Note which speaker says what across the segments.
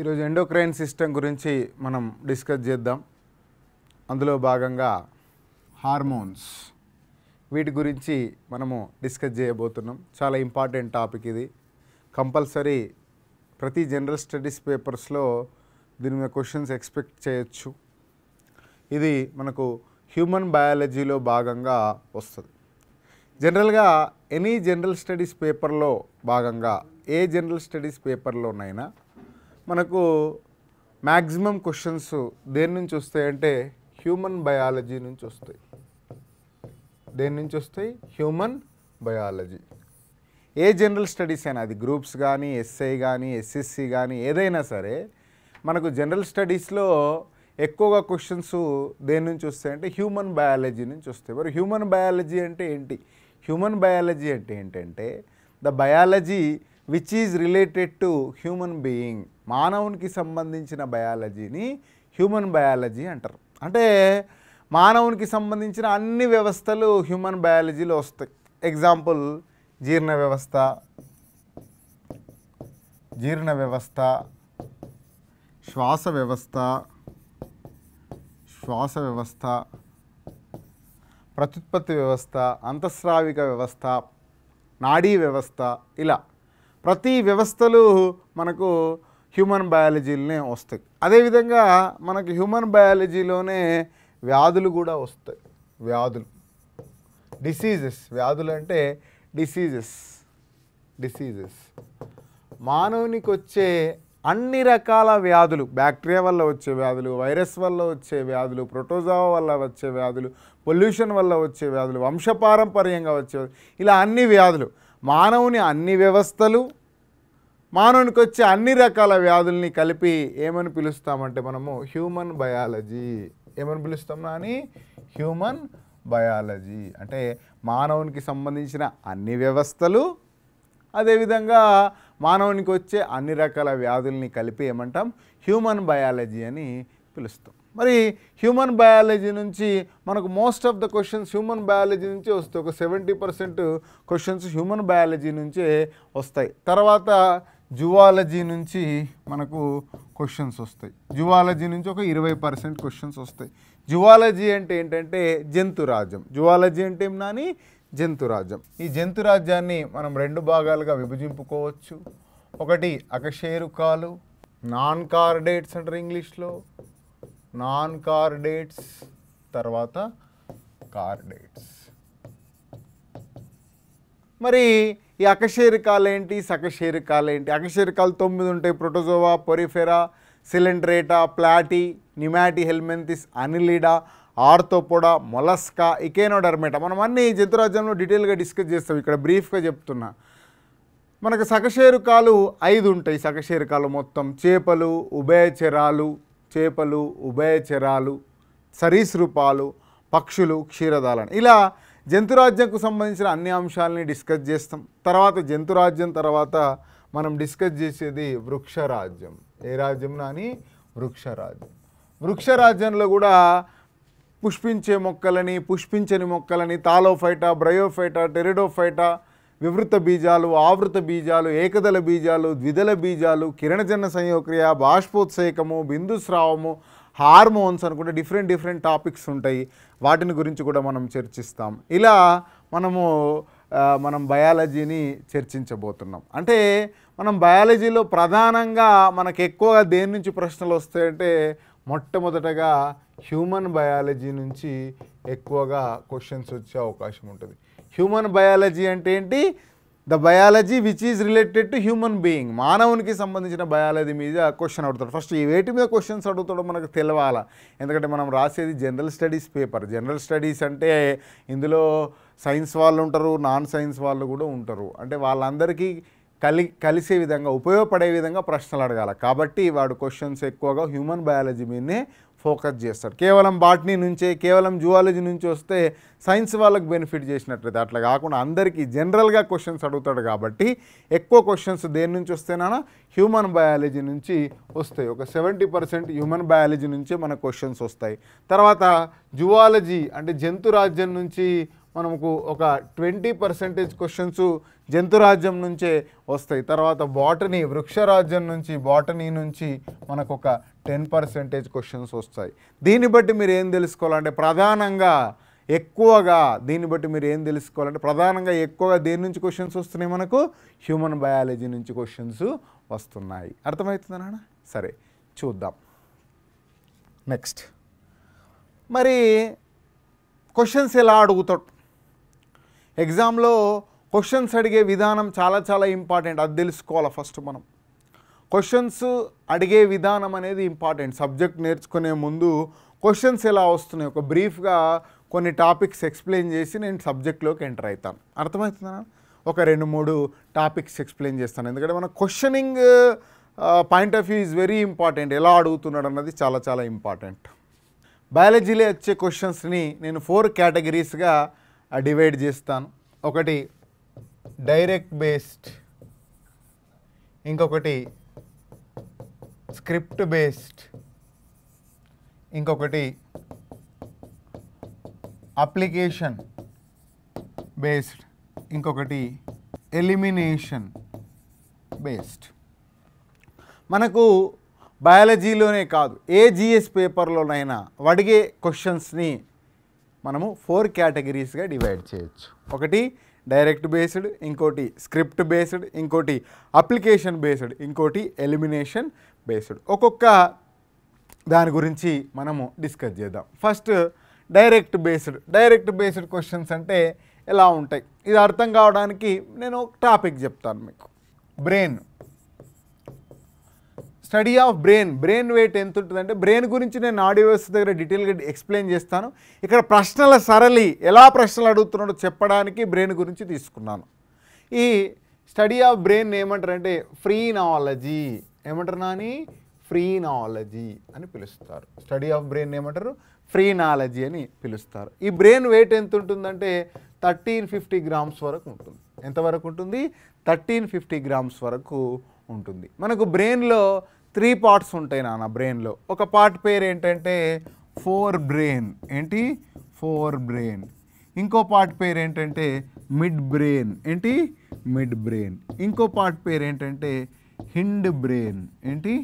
Speaker 1: ఈరోజు endocrine system గురించి మనం డిస్కస్ చేద్దాం అందులో భాగంగా హార్మోన్స్ వీటి గురించి మనము డిస్కస్ చేయబోతున్నాం చాలా ఇంపార్టెంట్ టాపిక్ ఇది కంపల్సరీ ప్రతి జనరల్ స్టడీస్ పేపర్స్లో దీని మీద క్వశ్చన్స్ ఎక్స్పెక్ట్ చేయొచ్చు ఇది మనకు హ్యూమన్ బయాలజీలో భాగంగా వస్తుంది జనరల్గా ఎనీ జనరల్ స్టడీస్ పేపర్లో భాగంగా ఏ జనరల్ స్టడీస్ పేపర్లోనైనా మనకు మ్యాక్సిమం క్వశ్చన్స్ దేని నుంచి వస్తాయంటే హ్యూమన్ బయాలజీ నుంచి వస్తాయి దేని నుంచి వస్తాయి హ్యూమన్ బయాలజీ ఏ జనరల్ స్టడీస్ అయినా అది గ్రూప్స్ కానీ ఎస్ఐ కానీ ఎస్ఎస్సి కానీ ఏదైనా సరే మనకు జనరల్ స్టడీస్లో ఎక్కువగా క్వశ్చన్స్ దేని నుంచి వస్తాయంటే హ్యూమన్ బయాలజీ నుంచి వస్తాయి మరి హ్యూమన్ బయాలజీ అంటే ఏంటి హ్యూమన్ బయాలజీ అంటే ఏంటంటే the biology which is related to human being మానవునికి సంబంధించిన బయాలజీని హ్యూమన్ బయాలజీ అంటారు అంటే మానవునికి సంబంధించిన అన్ని వ్యవస్థలు హ్యూమన్ బయాలజీలో వస్తాయి ఎగ్జాంపుల్ జీర్ణ వ్యవస్థ జీర్ణ వ్యవస్థ శ్వాస వ్యవస్థ శ్వాస వ్యవస్థ ప్రత్యుత్పత్తి వ్యవస్థ అంతఃస్రావిక వ్యవస్థ నాడీ వ్యవస్థ ఇలా ప్రతి వ్యవస్థలు మనకు హ్యూమన్ బయాలజీలోనే వస్తాయి అదేవిధంగా మనకు హ్యూమన్ బయాలజీలోనే వ్యాధులు కూడా వస్తాయి వ్యాధులు డిసీజెస్ వ్యాధులు అంటే డిసీజెస్ డిసీజెస్ మానవునికి వచ్చే అన్ని రకాల వ్యాధులు బ్యాక్టీరియా వల్ల వచ్చే వ్యాధులు వైరస్ వల్ల వచ్చే వ్యాధులు ప్రోటోజోవా వల్ల వచ్చే వ్యాధులు పొల్యూషన్ వల్ల వచ్చే వ్యాధులు వంశపారంపర్యంగా వచ్చే ఇలా అన్ని వ్యాధులు మానవుని అన్ని వ్యవస్థలు మానవునికి వచ్చే అన్ని రకాల వ్యాధుల్ని కలిపి ఏమని పిలుస్తామంటే మనము హ్యూమన్ బయాలజీ ఏమని పిలుస్తాం అని హ్యూమన్ బయాలజీ అంటే మానవునికి సంబంధించిన అన్ని వ్యవస్థలు అదేవిధంగా మానవునికి వచ్చే అన్ని రకాల వ్యాధుల్ని కలిపి ఏమంటాం హ్యూమన్ బయాలజీ అని పిలుస్తాం మరి హ్యూమన్ బయాలజీ నుంచి మనకు most of the questions human biology నుంచే వస్తాయి ఒక seventy percent questions human biology నుంచే వస్తాయి తర్వాత జువాలజీ నుంచి మనకు క్వశ్చన్స్ వస్తాయి జువాలజీ నుంచి ఒక ఇరవై పర్సెంట్ క్వశ్చన్స్ వస్తాయి జువాలజీ అంటే ఏంటంటే జంతురాజ్యం జువాలజీ అంటే ఏం నాని జంతురాజ్యం ఈ జంతురాజ్యాన్ని మనం రెండు భాగాలుగా విభజింపుకోవచ్చు ఒకటి అకశేరుకాలు నాన్ కార్డేట్స్ అంటారు ఇంగ్లీష్లో నాన్ కార్డేట్స్ తర్వాత కార్డేట్స్ మరి ఈ అకశేరికాలు ఏంటి సకశేరికాలు ఏంటి అకశేరికాలు తొమ్మిది ఉంటాయి ప్రొటోజోవా పొరిఫెరా సిలిండ్రేటా ప్లాటి nemathelminthes annelida arthropoda mollusca echinodermata మనం అన్ని జంతురాజ్యంలో డీటెయిల్గా డిస్కస్ చేస్తాం ఇక్కడ బ్రీఫ్గా చెప్తున్నా మనకు సకశేరుకాలు ఐదు ఉంటాయి సకశేరుకాలు మొత్తం చేపలు ఉభయచరాలు చేపలు ఉభయచరాలు సరీసృపాలు పక్షులు క్షీరదాలను ఇలా జంతురాజ్యంకు సంబంధించిన అన్ని అంశాలని డిస్కస్ చేస్తాం తర్వాత జంతురాజ్యం తర్వాత మనం డిస్కస్ చేసేది వృక్షరాజ్యం ఏ రాజ్యం అని వృక్షరాజ్యం వృక్షరాజ్యంలో కూడా పుష్పించే మొక్కలని పుష్పించని మొక్కలని తాలోఫైటా బ్రయోఫైటా టెరిడోఫైటా వివృత బీజాలు ఆవృత బీజాలు ఏకదల బీజాలు ద్విదల బీజాలు కిరణజన్న సంయోక్రియ బాష్పోత్సేకము బిందుస్రావము హార్మోన్స్ అనుకుంటే డిఫరెంట్ డిఫరెంట్ టాపిక్స్ ఉంటాయి వాటిని గురించి కూడా మనం చర్చిస్తాం ఇలా మనము మనం బయాలజీని చర్చించబోతున్నాం అంటే మనం బయాలజీలో ప్రధానంగా మనకు ఎక్కువగా దేని నుంచి ప్రశ్నలు వస్తాయంటే మొట్టమొదటగా హ్యూమన్ బయాలజీ నుంచి ఎక్కువగా క్వశ్చన్స్ వచ్చే అవకాశం ఉంటుంది హ్యూమన్ బయాలజీ అంటే ఏంటి the biology which is related to human being మానవునికి సంబంధించిన బయాలజీ మీద క్వశ్చన్ అడుగుతాడు ఫస్ట్ ఈ వేటి మీద క్వశ్చన్స్ అడుగుతాడో మనకు తెలవాలా ఎందుకంటే మనం రాసేది general studies paper general studies అంటే ఇందులో సైన్స్ వాళ్ళు ఉంటారు నాన్ సైన్స్ వాళ్ళు కూడా ఉంటారు అంటే వాళ్ళందరికీ కలి కలిసే విధంగా ఉపయోగపడే విధంగా ప్రశ్నలు అడగాల కాబట్టి వాడు క్వశ్చన్స్ ఎక్కువగా హ్యూమన్ బయాలజీ మీదనే ఫోకస్ చేస్తాడు కేవలం బాటనీ నుంచే కేవలం జువాలజీ నుంచి వస్తే సైన్స్ వాళ్ళకు బెనిఫిట్ చేసినట్లయితే అట్లా కాకుండా అందరికీ జనరల్గా క్వశ్చన్స్ అడుగుతాడు కాబట్టి ఎక్కువ క్వశ్చన్స్ దేని నుంచి వస్తేనా హ్యూమన్ బయాలజీ నుంచి వస్తాయి ఒక సెవెంటీ పర్సెంట్ హ్యూమన్ బయాలజీ నుంచే మన క్వశ్చన్స్ వస్తాయి తర్వాత జువాలజీ అంటే జంతు రాజ్యం నుంచి మనకు ఒక ట్వంటీ పర్సెంటేజ్ క్వశ్చన్స్ జంతురాజ్యం నుంచే వస్తాయి తర్వాత బాటనీ వృక్షరాజ్యం నుంచి బాటనీ నుంచి మనకు ఒక టెన్ పర్సెంటేజ్ క్వశ్చన్స్ వస్తాయి దీన్ని బట్టి మీరు ఏం తెలుసుకోవాలంటే ప్రధానంగా ఎక్కువగా దీన్ని బట్టి మీరు ఏం తెలుసుకోవాలంటే ప్రధానంగా ఎక్కువగా దేని నుంచి క్వశ్చన్స్ వస్తున్నాయి మనకు హ్యూమన్ బయాలజీ నుంచి క్వశ్చన్స్ వస్తున్నాయి అర్థమవుతుందన్న సరే చూద్దాం నెక్స్ట్ మరి క్వశ్చన్స్ ఎలా అడుగుతాడు ఎగ్జామ్లో క్వశ్చన్స్ అడిగే విధానం చాలా చాలా ఇంపార్టెంట్ అది తెలుసుకోవాలి ఫస్ట్ మనం క్వశ్చన్స్ అడిగే విధానం అనేది ఇంపార్టెంట్ సబ్జెక్ట్ నేర్చుకునే ముందు క్వశ్చన్స్ ఎలా వస్తున్నాయి ఒక బ్రీఫ్గా కొన్ని టాపిక్స్ ఎక్స్ప్లెయిన్ చేసి నేను సబ్జెక్ట్లోకి ఎంటర్ అవుతాను అర్థమవుతుందా ఒక రెండు మూడు టాపిక్స్ ఎక్స్ప్లెయిన్ చేస్తాను ఎందుకంటే మన questioning point of view is very important ఎలా అడుగుతున్నాడు అన్నది చాలా చాలా ఇంపార్టెంట్ బయాలజీలో వచ్చే క్వశ్చన్స్ని నేను ఫోర్ కేటగిరీస్గా డివైడ్ చేస్తాను ఒకటి డైరెక్ట్ బేస్డ్ ఇంకొకటి స్క్రిప్ట్ బేస్డ్ ఇంకొకటి అప్లికేషన్ బేస్డ్ ఇంకొకటి ఎలిమినేషన్ బేస్డ్ మనకు బయాలజీలోనే కాదు ఏ జిఎస్ పేపర్లోనైనా అడిగే క్వశ్చన్స్ని మనము ఫోర్ కేటగిరీస్గా డివైడ్ చేయొచ్చు ఒకటి డైరెక్ట్ బేస్డ్ ఇంకోటి స్క్రిప్ట్ బేస్డ్ ఇంకోటి అప్లికేషన్ బేస్డ్ ఇంకోటి ఎలిమినేషన్ బేస్డ్ ఒక్కొక్క దాని గురించి మనము డిస్కస్ చేద్దాం first direct based direct based questions అంటే ఎలా ఉంటాయి ఇది అర్థం కావడానికి నేను ఒక టాపిక్ చెప్తాను మీకు brain study of brain brain weight ఎంత ఉంటుందంటే బ్రెయిన్ గురించి నేను ఆడియోస్ దగ్గర డీటెయిల్గా ఎక్స్ప్లెయిన్ చేస్తాను ఇక్కడ ప్రశ్నల సరళి ఎలా ప్రశ్నలు అడుగుతున్నాడో చెప్పడానికి బ్రెయిన్ గురించి తీసుకున్నాను ఈ స్టడీ ఆఫ్ బ్రెయిన్ ఏమంటారంటే నాలజీ ఏమంటారు నాని ఫ్రీ నాలజీ అని పిలుస్తారు స్టడీ ఆఫ్ బ్రెయిన్ ఏమంటారు ఫ్రీ నాలజీ అని పిలుస్తారు ఈ బ్రెయిన్ వెయిట్ ఎంత ఉంటుందంటే థర్టీన్ ఫిఫ్టీ గ్రామ్స్ వరకు ఉంటుంది ఎంతవరకు ఉంటుంది థర్టీన్ ఫిఫ్టీ గ్రామ్స్ వరకు ఉంటుంది మనకు బ్రెయిన్లో త్రీ పార్ట్స్ ఉంటాయి నాన్న బ్రెయిన్లో ఒక పార్ట్ పేరు ఏంటంటే ఫోర్ బ్రెయిన్ ఏంటి ఫోర్ బ్రెయిన్ ఇంకో పార్ట్ పేరు ఏంటంటే మిడ్ బ్రెయిన్ ఏంటి మిడ్ బ్రెయిన్ ఇంకో పార్ట్ పేరు ఏంటంటే హిండ్ బ్రెయిన్ ఏంటి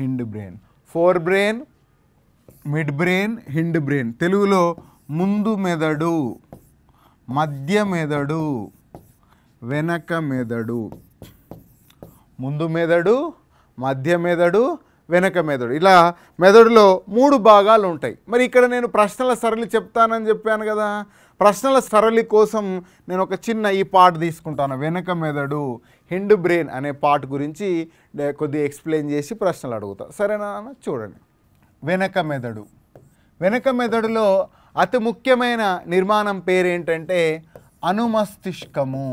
Speaker 1: hindbrain forebrain midbrain hindbrain తెలుగులో ముందు మెదడు మధ్య మెదడు వెనక మెదడు ముందు మెదడు మధ్య మెదడు వెనక మెదడు ఇలా మెదడులో మూడు భాగాలు ఉంటాయి మరి ఇక్కడ నేను ప్రశ్నల సరళి చెప్తానని చెప్పాను కదా ప్రశ్నల సరళి కోసం నేను ఒక చిన్న ఈ పాట తీసుకుంటాను వెనక మెదడు హిండ్ బ్రెయిన్ అనే పాట గురించి కొద్దిగా ఎక్స్ప్లెయిన్ చేసి ప్రశ్నలు అడుగుతా సరేనా చూడండి వెనక మెదడు వెనక మెదడులో అతి ముఖ్యమైన నిర్మాణం పేరేంటంటే అనుమస్తిష్కము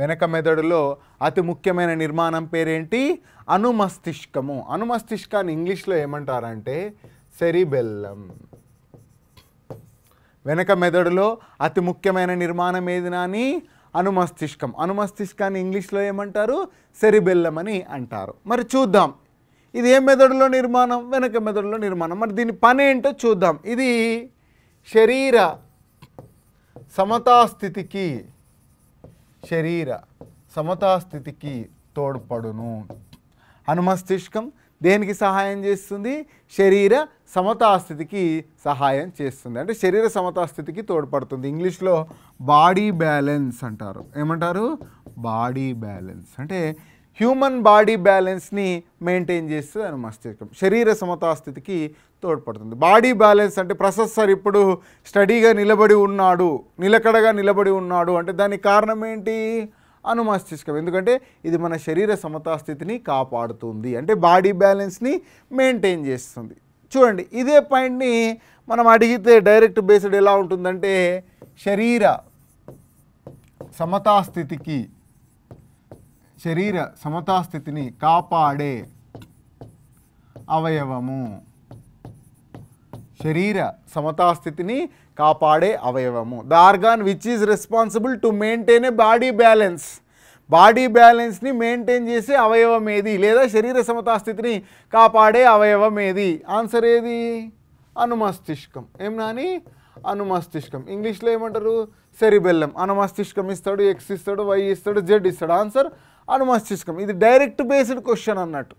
Speaker 1: వెనక మెదడులో అతి ముఖ్యమైన నిర్మాణం పేరేంటి అనుమస్తిష్కము అనుమస్తిష్కాన్ని ఇంగ్లీష్లో ఏమంటారంటే సెరిబెల్లం వెనక మెదడులో అతి ముఖ్యమైన నిర్మాణం ఏదినా అని అనుమస్తిష్కం అనుమస్తిష్కాన్ని ఇంగ్లీష్లో ఏమంటారు సెరిబెల్లం అని అంటారు మరి చూద్దాం ఇది ఏ మెదడులో నిర్మాణం వెనక మెదడులో నిర్మాణం మరి దీని పని ఏంటో చూద్దాం ఇది శరీర సమతాస్థితికి శరీర సమతాస్థితికి తోడ్పడును అనుమస్తిష్కం దేనికి సహాయం చేస్తుంది శరీర సమతాస్థితికి సహాయం చేస్తుంది అంటే శరీర సమతాస్థితికి తోడ్పడుతుంది ఇంగ్లీష్లో బాడీ బ్యాలెన్స్ అంటారు ఏమంటారు బాడీ బ్యాలెన్స్ అంటే హ్యూమన్ బాడీ బ్యాలెన్స్ని మెయింటైన్ చేస్తుంది అని మస్తిష్కం శరీర సమతాస్థితికి తోడ్పడుతుంది బాడీ బ్యాలెన్స్ అంటే ప్రసాద్ ఇప్పుడు స్టడీగా నిలబడి ఉన్నాడు నిలకడగా నిలబడి ఉన్నాడు అంటే దానికి కారణం ఏంటి అనుమస్తిష్కం ఎందుకంటే ఇది మన శరీర సమతాస్థితిని కాపాడుతుంది అంటే బాడీ బ్యాలెన్స్ని మెయింటైన్ చేస్తుంది చూడండి ఇదే పాయింట్ని మనం అడిగితే డైరెక్ట్ బేస్డ్ ఎలా ఉంటుందంటే శరీర సమతాస్థితికి శరీర సమతాస్థితిని కాపాడే అవయవము శరీర సమతాస్థితిని కాపాడే అవయవము the organ which is responsible to maintain a body balance body బ్యాలెన్స్ని మెయింటైన్ చేసే అవయవం ఏది లేదా శరీర సమతాస్థితిని కాపాడే అవయవం ఏది ఆన్సర్ ఏది అనుమస్తిష్కం ఏం నాని అనుమస్తిష్కం ఇంగ్లీష్లో ఏమంటారు సెరిబెల్లం అనుమస్తిష్కం ఇస్తాడు ఎక్స్ ఇస్తాడు వై ఇస్తాడు జెడ్ ఇస్తాడు ఆన్సర్ అనుమస్తిష్కం ఇది డైరెక్ట్ బేస్డ్ క్వశ్చన్ అన్నట్టు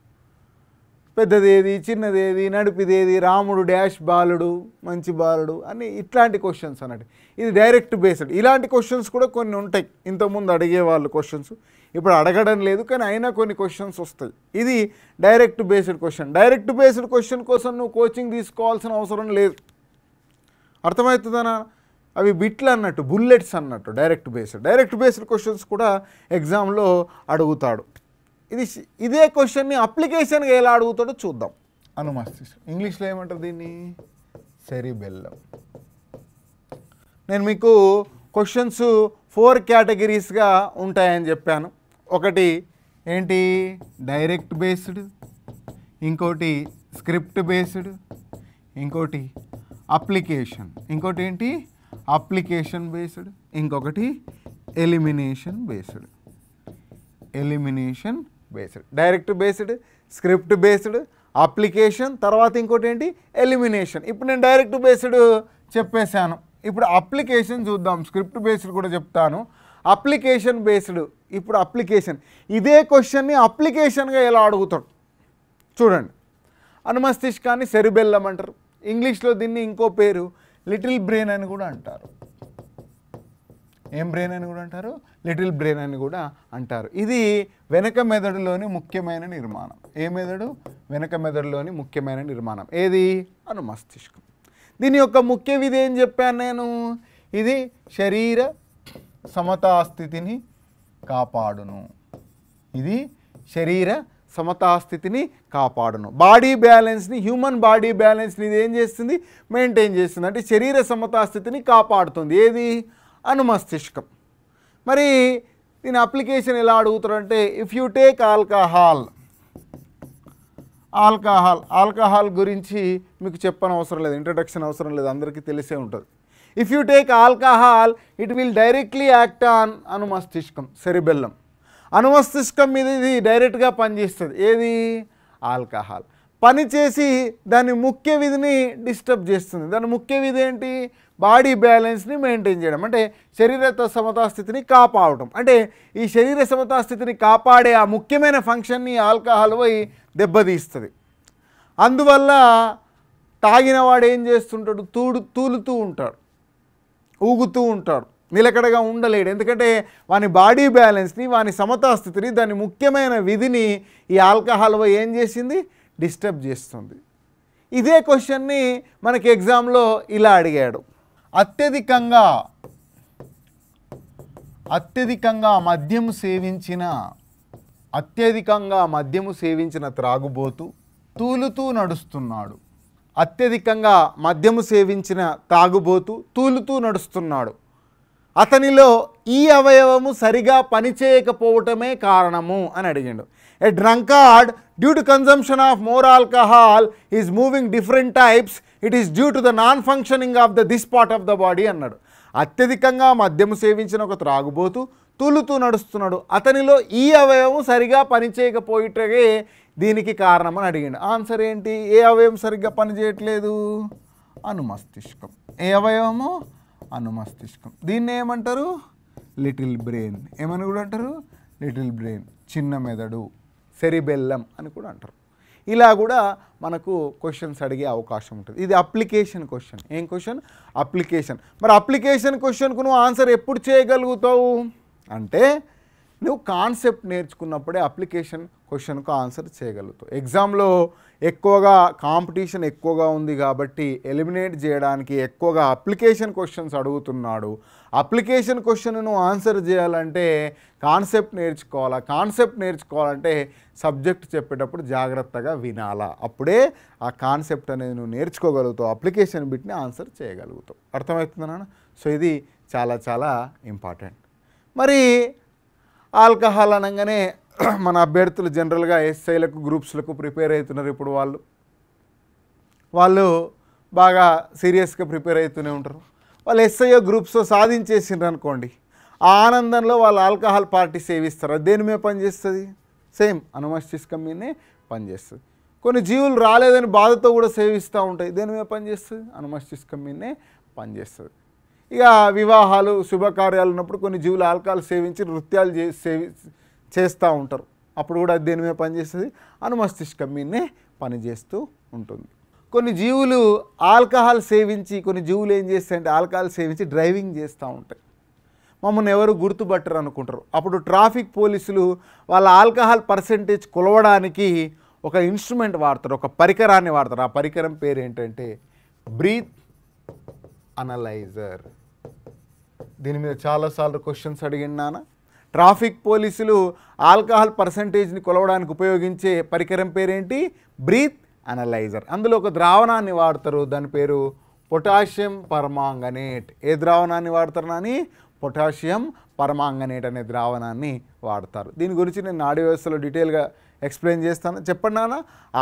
Speaker 1: పెద్దదేది చిన్నదేది నడిపిదేది రాముడు డాష్ బాలుడు మంచి బాలుడు అని ఇట్లాంటి క్వశ్చన్స్ అన్నట్టు ఇది డైరెక్ట్ బేస్డ్ ఇలాంటి క్వశ్చన్స్ కూడా కొన్ని ఉంటాయి ఇంతకుముందు అడిగేవాళ్ళు క్వశ్చన్స్ ఇప్పుడు అడగడం లేదు కానీ అయినా కొన్ని క్వశ్చన్స్ వస్తాయి ఇది direct based question direct based question కోసం నువ్వు కోచింగ్ తీసుకోవాల్సిన అవసరం లేదు అర్థమవుతుందనా అవి బిట్లు అన్నట్టు బుల్లెట్స్ అన్నట్టు direct based direct based questions కూడా ఎగ్జామ్లో అడుగుతాడు ఇది ఇదే క్వశ్చన్ని అప్లికేషన్గా ఎలా అడుగుతాడో చూద్దాం అనుమస్తిష్కం ఇంగ్లీష్లో ఏమంటారు దీన్ని సెరిబెల్లం నేను మీకు క్వశ్చన్స్ ఫోర్ కేటగిరీస్గా ఉంటాయని చెప్పాను ఒకటి ఏంటి డైరెక్ట్ బేస్డ్ ఇంకోటి స్క్రిప్ట్ బేస్డ్ ఇంకోటి అప్లికేషన్ ఇంకోటి ఏంటి అప్లికేషన్ బేస్డ్ ఇంకొకటి elimination based elimination based direct based script based application తర్వాత ఇంకోటి ఏంటి ఎలిమినేషన్ ఇప్పుడు నేను డైరెక్ట్ బేస్డ్ చెప్పేశాను ఇప్పుడు అప్లికేషన్ చూద్దాం స్క్రిప్ట్ బేస్డ్ కూడా చెప్తాను అప్లికేషన్ బేస్డ్ ఇప్పుడు అప్లికేషన్ ఇదే క్వశ్చన్ని అప్లికేషన్గా ఎలా అడుగుతాడు చూడండి అనుమస్తిష్కాన్ని సెరిబెల్లం అంటారు ఇంగ్లీష్లో దీన్ని ఇంకో పేరు లిటిల్ బ్రెయిన్ అని కూడా అంటారు ఏం బ్రెయిన్ అని కూడా అంటారు లిటిల్ బ్రెయిన్ అని కూడా అంటారు ఇది వెనక మెదడులోని ముఖ్యమైన నిర్మాణం ఏ మెదడు వెనక మెదడులోని ముఖ్యమైన నిర్మాణం ఏది మస్తిష్కం దీని యొక్క ముఖ్య విధి ఏం చెప్పాను నేను ఇది శరీర సమతాస్థితిని కాపాడును ఇది శరీర సమతాస్థితిని కాపాడును బాడీ బ్యాలెన్స్ని హ్యూమన్ బాడీ బ్యాలెన్స్ని ఇది ఏం చేస్తుంది మెయింటైన్ చేస్తుంది అంటే శరీర సమతాస్థితిని కాపాడుతుంది ఏది అనుమస్తిష్కం మరి దీని అప్లికేషన్ ఎలా అడుగుతారంటే if you take alcohol alcohol alcohol గురించి మీకు చెప్పని అవసరం లేదు ఇంట్రడక్షన్ అవసరం లేదు అందరికీ తెలిసే ఉంటుంది if you take alcohol it will directly act on అనుమస్తిష్కం సెరిబెల్లం అనుమస్తిష్కం మీద ఇది డైరెక్ట్గా పనిచేస్తుంది ఏది ఆల్కహాల్ పనిచేసి దాని ముఖ్య విధిని డిస్టర్బ్ చేస్తుంది దాని ముఖ్య విధి ఏంటి బాడీ బ్యాలెన్స్ని మెయింటైన్ చేయడం అంటే శరీర సమతాస్థితిని కాపాడటం అంటే ఈ శరీర సమతాస్థితిని కాపాడే ఆ ముఖ్యమైన ఫంక్షన్ని ఆల్కహాల్ పోయి దెబ్బతీస్తుంది అందువల్ల తాగినవాడు ఏం చేస్తుంటాడు తూడు తూలుతూ ఉంటాడు ఊగుతూ ఉంటాడు నిలకడగా ఉండలేడు ఎందుకంటే వాని బాడీ బ్యాలెన్స్ని వాని సమతాస్థితిని దాని ముఖ్యమైన విధిని ఈ వై ఏం చేసింది డిస్టర్బ్ చేస్తుంది ఇదే క్వశ్చన్ని మనకి ఎగ్జామ్లో ఇలా అడిగాడు అత్యధికంగా అత్యధికంగా మద్యము సేవించిన అత్యధికంగా మద్యము సేవించిన త్రాగుబోతు తూలుతూ నడుస్తున్నాడు అత్యధికంగా మద్యము సేవించిన తాగుబోతు తూలుతూ నడుస్తున్నాడు అతనిలో ఈ అవయవము సరిగా పనిచేయకపోవటమే కారణము అని అడిగిండు a drunkard due to consumption of more alcohol is moving different types it is due to the non functioning of the this part of the body అన్నాడు అత్యధికంగా మద్యము సేవించిన ఒక త్రాగుబోతు తూలుతూ నడుస్తున్నాడు అతనిలో ఈ అవయవం సరిగా పనిచేయకపోయిటగే దీనికి కారణం అని అడిగిండు ఆన్సర్ ఏంటి ఏ అవయవం సరిగ్గా పనిచేయట్లేదు మస్తిష్కం ఏ అవయవము అనుమస్తిష్కం దీన్ని ఏమంటారు లిటిల్ బ్రెయిన్ ఏమని కూడా అంటారు లిటిల్ బ్రెయిన్ చిన్న మెదడు సెరిబెల్లం అని కూడా అంటారు ఇలా కూడా మనకు క్వశ్చన్స్ అడిగే అవకాశం ఉంటుంది ఇది అప్లికేషన్ క్వశ్చన్ ఏం క్వశ్చన్ అప్లికేషన్ మరి అప్లికేషన్ క్వశ్చన్కు నువ్వు ఆన్సర్ ఎప్పుడు చేయగలుగుతావు అంటే నువ్వు కాన్సెప్ట్ నేర్చుకున్నప్పుడే అప్లికేషన్ క్వశ్చన్కు ఆన్సర్ చేయగలుగుతావు ఎగ్జామ్లో ఎక్కువగా కాంపిటీషన్ ఎక్కువగా ఉంది కాబట్టి ఎలిమినేట్ చేయడానికి ఎక్కువగా అప్లికేషన్ క్వశ్చన్స్ అడుగుతున్నాడు అప్లికేషన్ క్వశ్చన్ను ఆన్సర్ చేయాలంటే కాన్సెప్ట్ నేర్చుకోవాలా కాన్సెప్ట్ నేర్చుకోవాలంటే సబ్జెక్ట్ చెప్పేటప్పుడు జాగ్రత్తగా వినాలా అప్పుడే ఆ కాన్సెప్ట్ అనేది నువ్వు నేర్చుకోగలుగుతావు అప్లికేషన్ బిట్ని ఆన్సర్ చేయగలుగుతావు అర్థమవుతుందన్నా సో ఇది చాలా చాలా ఇంపార్టెంట్ మరి ఆల్కహాల్ అనగానే మన అభ్యర్థులు జనరల్గా ఎస్ఐలకు గ్రూప్స్లకు ప్రిపేర్ అవుతున్నారు ఇప్పుడు వాళ్ళు వాళ్ళు బాగా సీరియస్గా ప్రిపేర్ అవుతూనే ఉంటారు వాళ్ళు ఎస్ఐఓ గ్రూప్స్ సాధించేసిండ్రు అనుకోండి ఆ ఆనందంలో వాళ్ళు ఆల్కహాల్ పార్టీ సేవిస్తారు అది దేని మీద పనిచేస్తుంది సేమ్ అనుమస్తిష్కం మీదనే పనిచేస్తుంది కొన్ని జీవులు రాలేదని బాధతో కూడా సేవిస్తూ ఉంటాయి దేని మీద పనిచేస్తుంది అనుమస్తిష్కం మీదనే పనిచేస్తుంది ఇక వివాహాలు శుభకార్యాలు ఉన్నప్పుడు కొన్ని జీవులు ఆల్కహాల్ సేవించి నృత్యాలు చే సేవి చేస్తూ ఉంటారు అప్పుడు కూడా దేని మీద పనిచేస్తుంది అనుమస్తిష్కం మీదనే పనిచేస్తూ ఉంటుంది కొన్ని జీవులు ఆల్కహాల్ సేవించి కొన్ని జీవులు ఏం చేస్తాయంటే ఆల్కహాల్ సేవించి డ్రైవింగ్ చేస్తూ ఉంటాయి మమ్మల్ని ఎవరు గుర్తుపట్టరు అనుకుంటారు అప్పుడు ట్రాఫిక్ పోలీసులు వాళ్ళ ఆల్కహాల్ పర్సంటేజ్ కొలవడానికి ఒక ఇన్స్ట్రుమెంట్ వాడతారు ఒక పరికరాన్ని వాడతారు ఆ పరికరం పేరు ఏంటంటే బ్రీత్ అనలైజర్ దీని మీద చాలాసార్లు క్వశ్చన్స్ అడిగినానా ట్రాఫిక్ పోలీసులు ఆల్కహాల్ పర్సంటేజ్ని కొలవడానికి ఉపయోగించే పరికరం పేరేంటి బ్రీత్ అనలైజర్ అందులో ఒక ద్రావణాన్ని వాడతారు దాని పేరు పొటాషియం పర్మాంగనేట్ ఏ ద్రావణాన్ని వాడతారు నాని పొటాషియం పర్మాంగనేట్ అనే ద్రావణాన్ని వాడతారు దీని గురించి నేను నాడు వ్యవస్థలో డీటెయిల్గా ఎక్స్ప్లెయిన్ చేస్తాను చెప్పండి నాన్న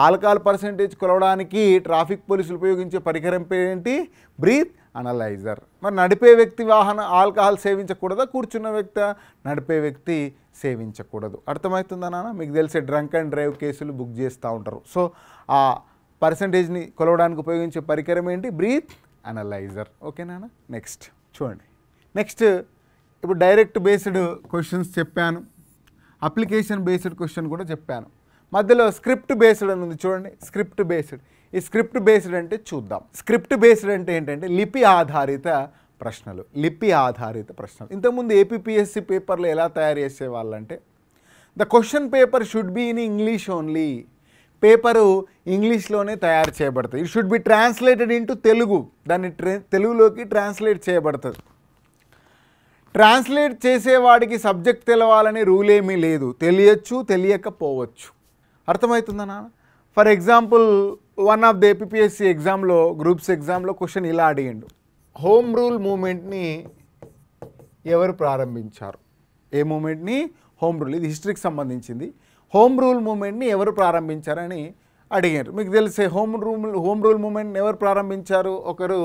Speaker 1: ఆల్కహాల్ పర్సంటేజ్ కొలవడానికి ట్రాఫిక్ పోలీసులు ఉపయోగించే పరికరం పేరేంటి బ్రీత్ అనలైజర్ మరి నడిపే వ్యక్తి వాహన ఆల్కహాల్ సేవించకూడదా కూర్చున్న వ్యక్తి నడిపే వ్యక్తి సేవించకూడదు అర్థమవుతుందా నాన్న మీకు తెలిసే డ్రంక్ అండ్ డ్రైవ్ కేసులు బుక్ చేస్తూ ఉంటారు సో ఆ పర్సంటేజ్ని కొలవడానికి ఉపయోగించే పరికరం ఏంటి బ్రీత్ అనలైజర్ ఓకేనా నెక్స్ట్ చూడండి నెక్స్ట్ ఇప్పుడు డైరెక్ట్ బేస్డ్ క్వశ్చన్స్ చెప్పాను అప్లికేషన్ బేస్డ్ క్వశ్చన్ కూడా చెప్పాను మధ్యలో స్క్రిప్ట్ బేస్డ్ అని ఉంది చూడండి స్క్రిప్ట్ బేస్డ్ ఈ స్క్రిప్ట్ బేస్డ్ అంటే చూద్దాం స్క్రిప్ట్ బేస్డ్ అంటే ఏంటంటే లిపి ఆధారిత ప్రశ్నలు లిపి ఆధారిత ప్రశ్నలు ఇంతకుముందు ఏపీఎస్సి పేపర్లు ఎలా తయారు చేసేవాళ్ళంటే the question paper should be in English only paper ఇంగ్లీష్లోనే తయారు చేయబడుతుంది it should be translated into Telugu దాన్ని తెలుగులోకి ట్రాన్స్లేట్ చేయబడుతుంది ట్రాన్స్లేట్ చేసేవాడికి సబ్జెక్ట్ తెలవాలనే రూల్ ఏమీ లేదు తెలియచ్చు తెలియకపోవచ్చు అర్థమవుతుందన్న for example one of the APSC ఎగ్జామ్లో గ్రూప్స్ ఎగ్జామ్లో క్వశ్చన్ ఇలా అడిగిండు హోమ్ రూల్ మూమెంట్ని ఎవరు ప్రారంభించారు ఏ మూమెంట్ని హోమ్ రూల్ ఇది హిస్టరీకి సంబంధించింది హోమ్ రూల్ మూమెంట్ని ఎవరు ప్రారంభించారని అడిగారు మీకు తెలిసే హోమ్ రూల్ హోమ్ రూల్ మూమెంట్ని ఎవరు ప్రారంభించారు ఒకరు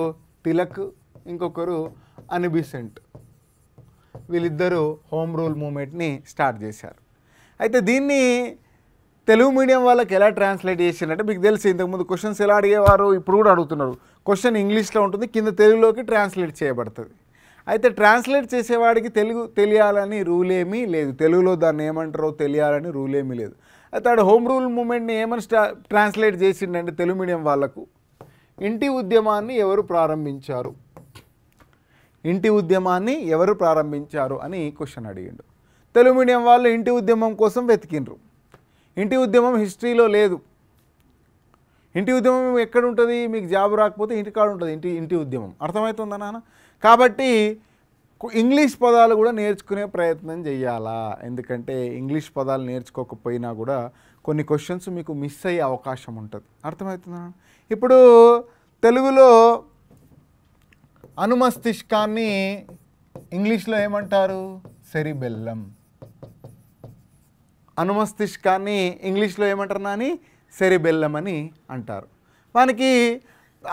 Speaker 1: తిలక్ ఇంకొకరు అనిబిసెంట్ వీళ్ళిద్దరూ హోమ్ రూల్ మూమెంట్ని స్టార్ట్ చేశారు అయితే దీన్ని తెలుగు మీడియం వాళ్ళకి ఎలా ట్రాన్స్లేట్ చేసిందంటే మీకు తెలిసి ఇంతకుముందు క్వశ్చన్స్ ఎలా అడిగేవారు ఇప్పుడు కూడా అడుగుతున్నారు క్వశ్చన్ ఇంగ్లీష్లో ఉంటుంది కింద తెలుగులోకి ట్రాన్స్లేట్ చేయబడుతుంది అయితే ట్రాన్స్లేట్ చేసేవాడికి తెలుగు తెలియాలని రూల్ ఏమీ లేదు తెలుగులో దాన్ని ఏమంటారో తెలియాలని రూల్ ఏమీ లేదు అయితే ఆడ హోమ్ రూల్ మూమెంట్ని ఏమని స్టా ట్రాన్స్లేట్ చేసిండే తెలుగు మీడియం వాళ్ళకు ఇంటి ఉద్యమాన్ని ఎవరు ప్రారంభించారు ఇంటి ఉద్యమాన్ని ఎవరు ప్రారంభించారు అని క్వశ్చన్ అడిగిండు తెలుగు మీడియం వాళ్ళు ఇంటి ఉద్యమం కోసం వెతికిండ్రు ఇంటి ఉద్యమం హిస్టరీలో లేదు ఇంటి ఉద్యమం ఎక్కడ ఉంటుంది మీకు జాబ్ రాకపోతే ఇంటి కాడ ఉంటుంది ఇంటి ఇంటి ఉద్యమం అర్థమవుతుందా నాన్న కాబట్టి ఇంగ్లీష్ పదాలు కూడా నేర్చుకునే ప్రయత్నం చేయాలా ఎందుకంటే ఇంగ్లీష్ పదాలు నేర్చుకోకపోయినా కూడా కొన్ని క్వశ్చన్స్ మీకు మిస్ అయ్యే అవకాశం ఉంటుంది అర్థమవుతుందా ఇప్పుడు తెలుగులో అనుమస్తిష్కాన్ని ఇంగ్లీష్లో ఏమంటారు సెరిబెల్లం అనుమస్తిష్కాన్ని ఇంగ్లీష్లో ఏమంటారు నాని సెరిబెల్లం అని అంటారు వానికి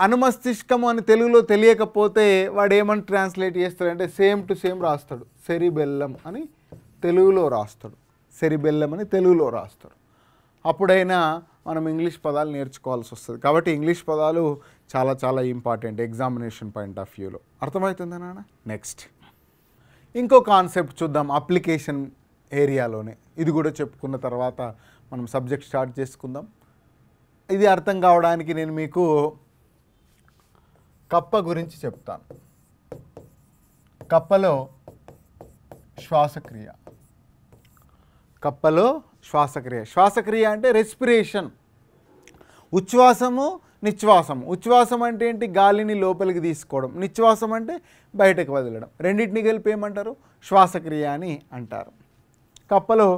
Speaker 1: అనుమస్తిష్కము అని తెలుగులో తెలియకపోతే వాడు ఏమని ట్రాన్స్లేట్ చేస్తాడంటే సేమ్ టు సేమ్ రాస్తాడు సెరిబెల్లం అని తెలుగులో రాస్తాడు సెరిబెల్లం అని తెలుగులో రాస్తాడు అప్పుడైనా మనం ఇంగ్లీష్ పదాలు నేర్చుకోవాల్సి వస్తుంది కాబట్టి ఇంగ్లీష్ పదాలు చాలా చాలా ఇంపార్టెంట్ ఎగ్జామినేషన్ పాయింట్ ఆఫ్ వ్యూలో అర్థమవుతుందా నాన్న నెక్స్ట్ ఇంకో కాన్సెప్ట్ చూద్దాం అప్లికేషన్ ఏరియాలోనే ఇది కూడా చెప్పుకున్న తర్వాత మనం సబ్జెక్ట్ స్టార్ట్ చేసుకుందాం ఇది అర్థం కావడానికి నేను మీకు కప్ప గురించి చెప్తాను కప్పలో శ్వాసక్రియ కప్పలో శ్వాసక్రియ శ్వాసక్రియ అంటే రెస్పిరేషన్ ఉచ్ఛ్వాసము నిశ్వాసం ఉచ్ఛ్వాసం అంటే ఏంటి గాలిని లోపలికి తీసుకోవడం నిశ్వాసం అంటే బయటకు వదలడం రెండింటిని కలిపి ఏమంటారు శ్వాసక్రియ అని అంటారు కప్పలో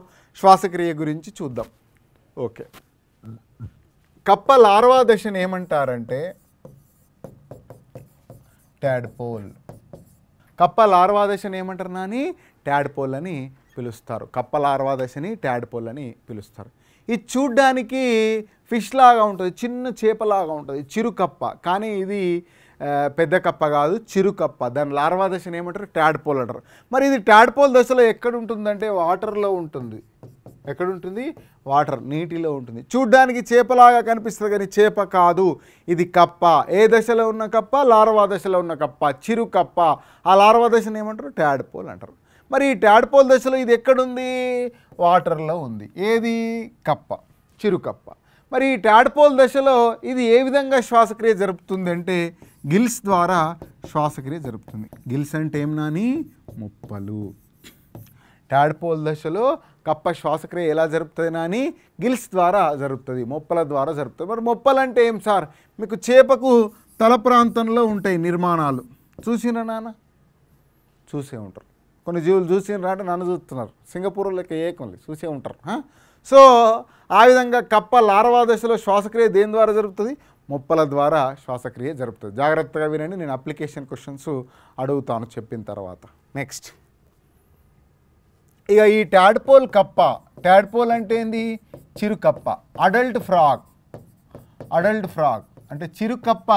Speaker 1: శ్వాసక్రియ గురించి చూద్దాం ఓకే కప్ప లార్వా దశను ఏమంటారంటే ట్యాడ్పోల్ కప్ప లార్వా దశను ఏమంటారు నాని ట్యాడ్పోల్ అని పిలుస్తారు కప్ప లార్వా దశని ట్యాడ్పోల్ అని పిలుస్తారు ఇది చూడ్డానికి ఫిష్ లాగా ఉంటుంది చిన్న చేపలాగా ఉంటుంది చిరుకప్ప కానీ ఇది పెద్ద కప్ప కాదు చిరు కప్ప దాని లార్వా దశను ఏమంటారు ట్యాడ్పోల్ అంటారు మరి ఇది ట్యాడ్పోల్ దశలో ఎక్కడ ఉంటుందంటే వాటర్లో ఉంటుంది ఎక్కడ ఉంటుంది వాటర్ నీటిలో ఉంటుంది చూడ్డానికి చేపలాగా కనిపిస్తుంది కానీ చేప కాదు ఇది కప్ప ఏ దశలో ఉన్న కప్ప లార్వా దశలో ఉన్న కప్ప చిరు కప్ప ఆ లార్వా దశను ఏమంటారు ట్యాడ్పోల్ అంటారు మరి ఈ ట్యాడ్పోల్ దశలో ఇది ఎక్కడుంది వాటర్లో ఉంది ఏది కప్ప చిరు కప్ప మరి ఈ ట్యాడ్పోల్ దశలో ఇది ఏ విధంగా శ్వాసక్రియ జరుపుతుంది అంటే గిల్స్ ద్వారా శ్వాసక్రియ జరుపుతుంది గిల్స్ అంటే ఏం నాని ముప్పలు టాడ్పోల్ దశలో కప్ప శ్వాసక్రియ ఎలా జరుపుతుంది నాని గిల్స్ ద్వారా జరుపుతుంది మొప్పల ద్వారా జరుపుతుంది మరి మొప్పలు అంటే ఏం సార్ మీకు చేపకు తల ప్రాంతంలో ఉంటాయి నిర్మాణాలు చూసినా నాన్న చూసే ఉంటారు కొన్ని జీవులు చూసినరా అంటే నన్ను చూస్తున్నారు సింగపూర్ లెక్క ఏకం చూసే ఉంటారు సో ఆ విధంగా కప్ప లార్వా దశలో శ్వాసక్రియ దేని ద్వారా జరుగుతుంది మొప్పల ద్వారా శ్వాసక్రియ జరుపుతుంది జాగ్రత్తగా వినండి నేను అప్లికేషన్ క్వశ్చన్స్ అడుగుతాను చెప్పిన తర్వాత నెక్స్ట్ ఇక ఈ ట్యాడ్పోల్ కప్ప ట్యాడ్పోల్ అంటే ఏంది చిరుకప్ప అడల్ట్ ఫ్రాగ్ అడల్ట్ ఫ్రాగ్ అంటే చిరుకప్ప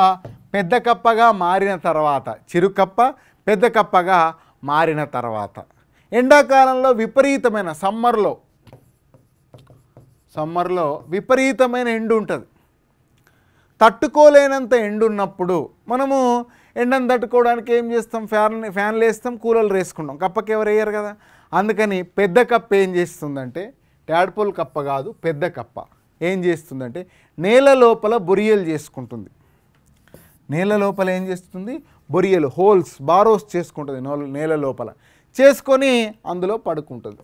Speaker 1: పెద్ద కప్పగా మారిన తర్వాత చిరుకప్ప పెద్ద కప్పగా మారిన తర్వాత ఎండాకాలంలో విపరీతమైన సమ్మర్లో సమ్మర్లో విపరీతమైన ఎండు ఉంటుంది తట్టుకోలేనంత ఎండు ఉన్నప్పుడు మనము ఎండను తట్టుకోవడానికి ఏం చేస్తాం ఫ్యాన్ ఫ్యాన్లు వేస్తాం కూలర్లు వేసుకుంటాం కప్పకి ఎవరు వేయరు కదా అందుకని పెద్ద కప్ప ఏం చేస్తుందంటే ట్యాడ్పోల్ కప్ప కాదు పెద్ద కప్ప ఏం చేస్తుందంటే నేల లోపల బొరియలు చేసుకుంటుంది నేల లోపల ఏం చేస్తుంది బొరియలు హోల్స్ బారోస్ చేసుకుంటుంది నేల లోపల చేసుకొని అందులో పడుకుంటుంది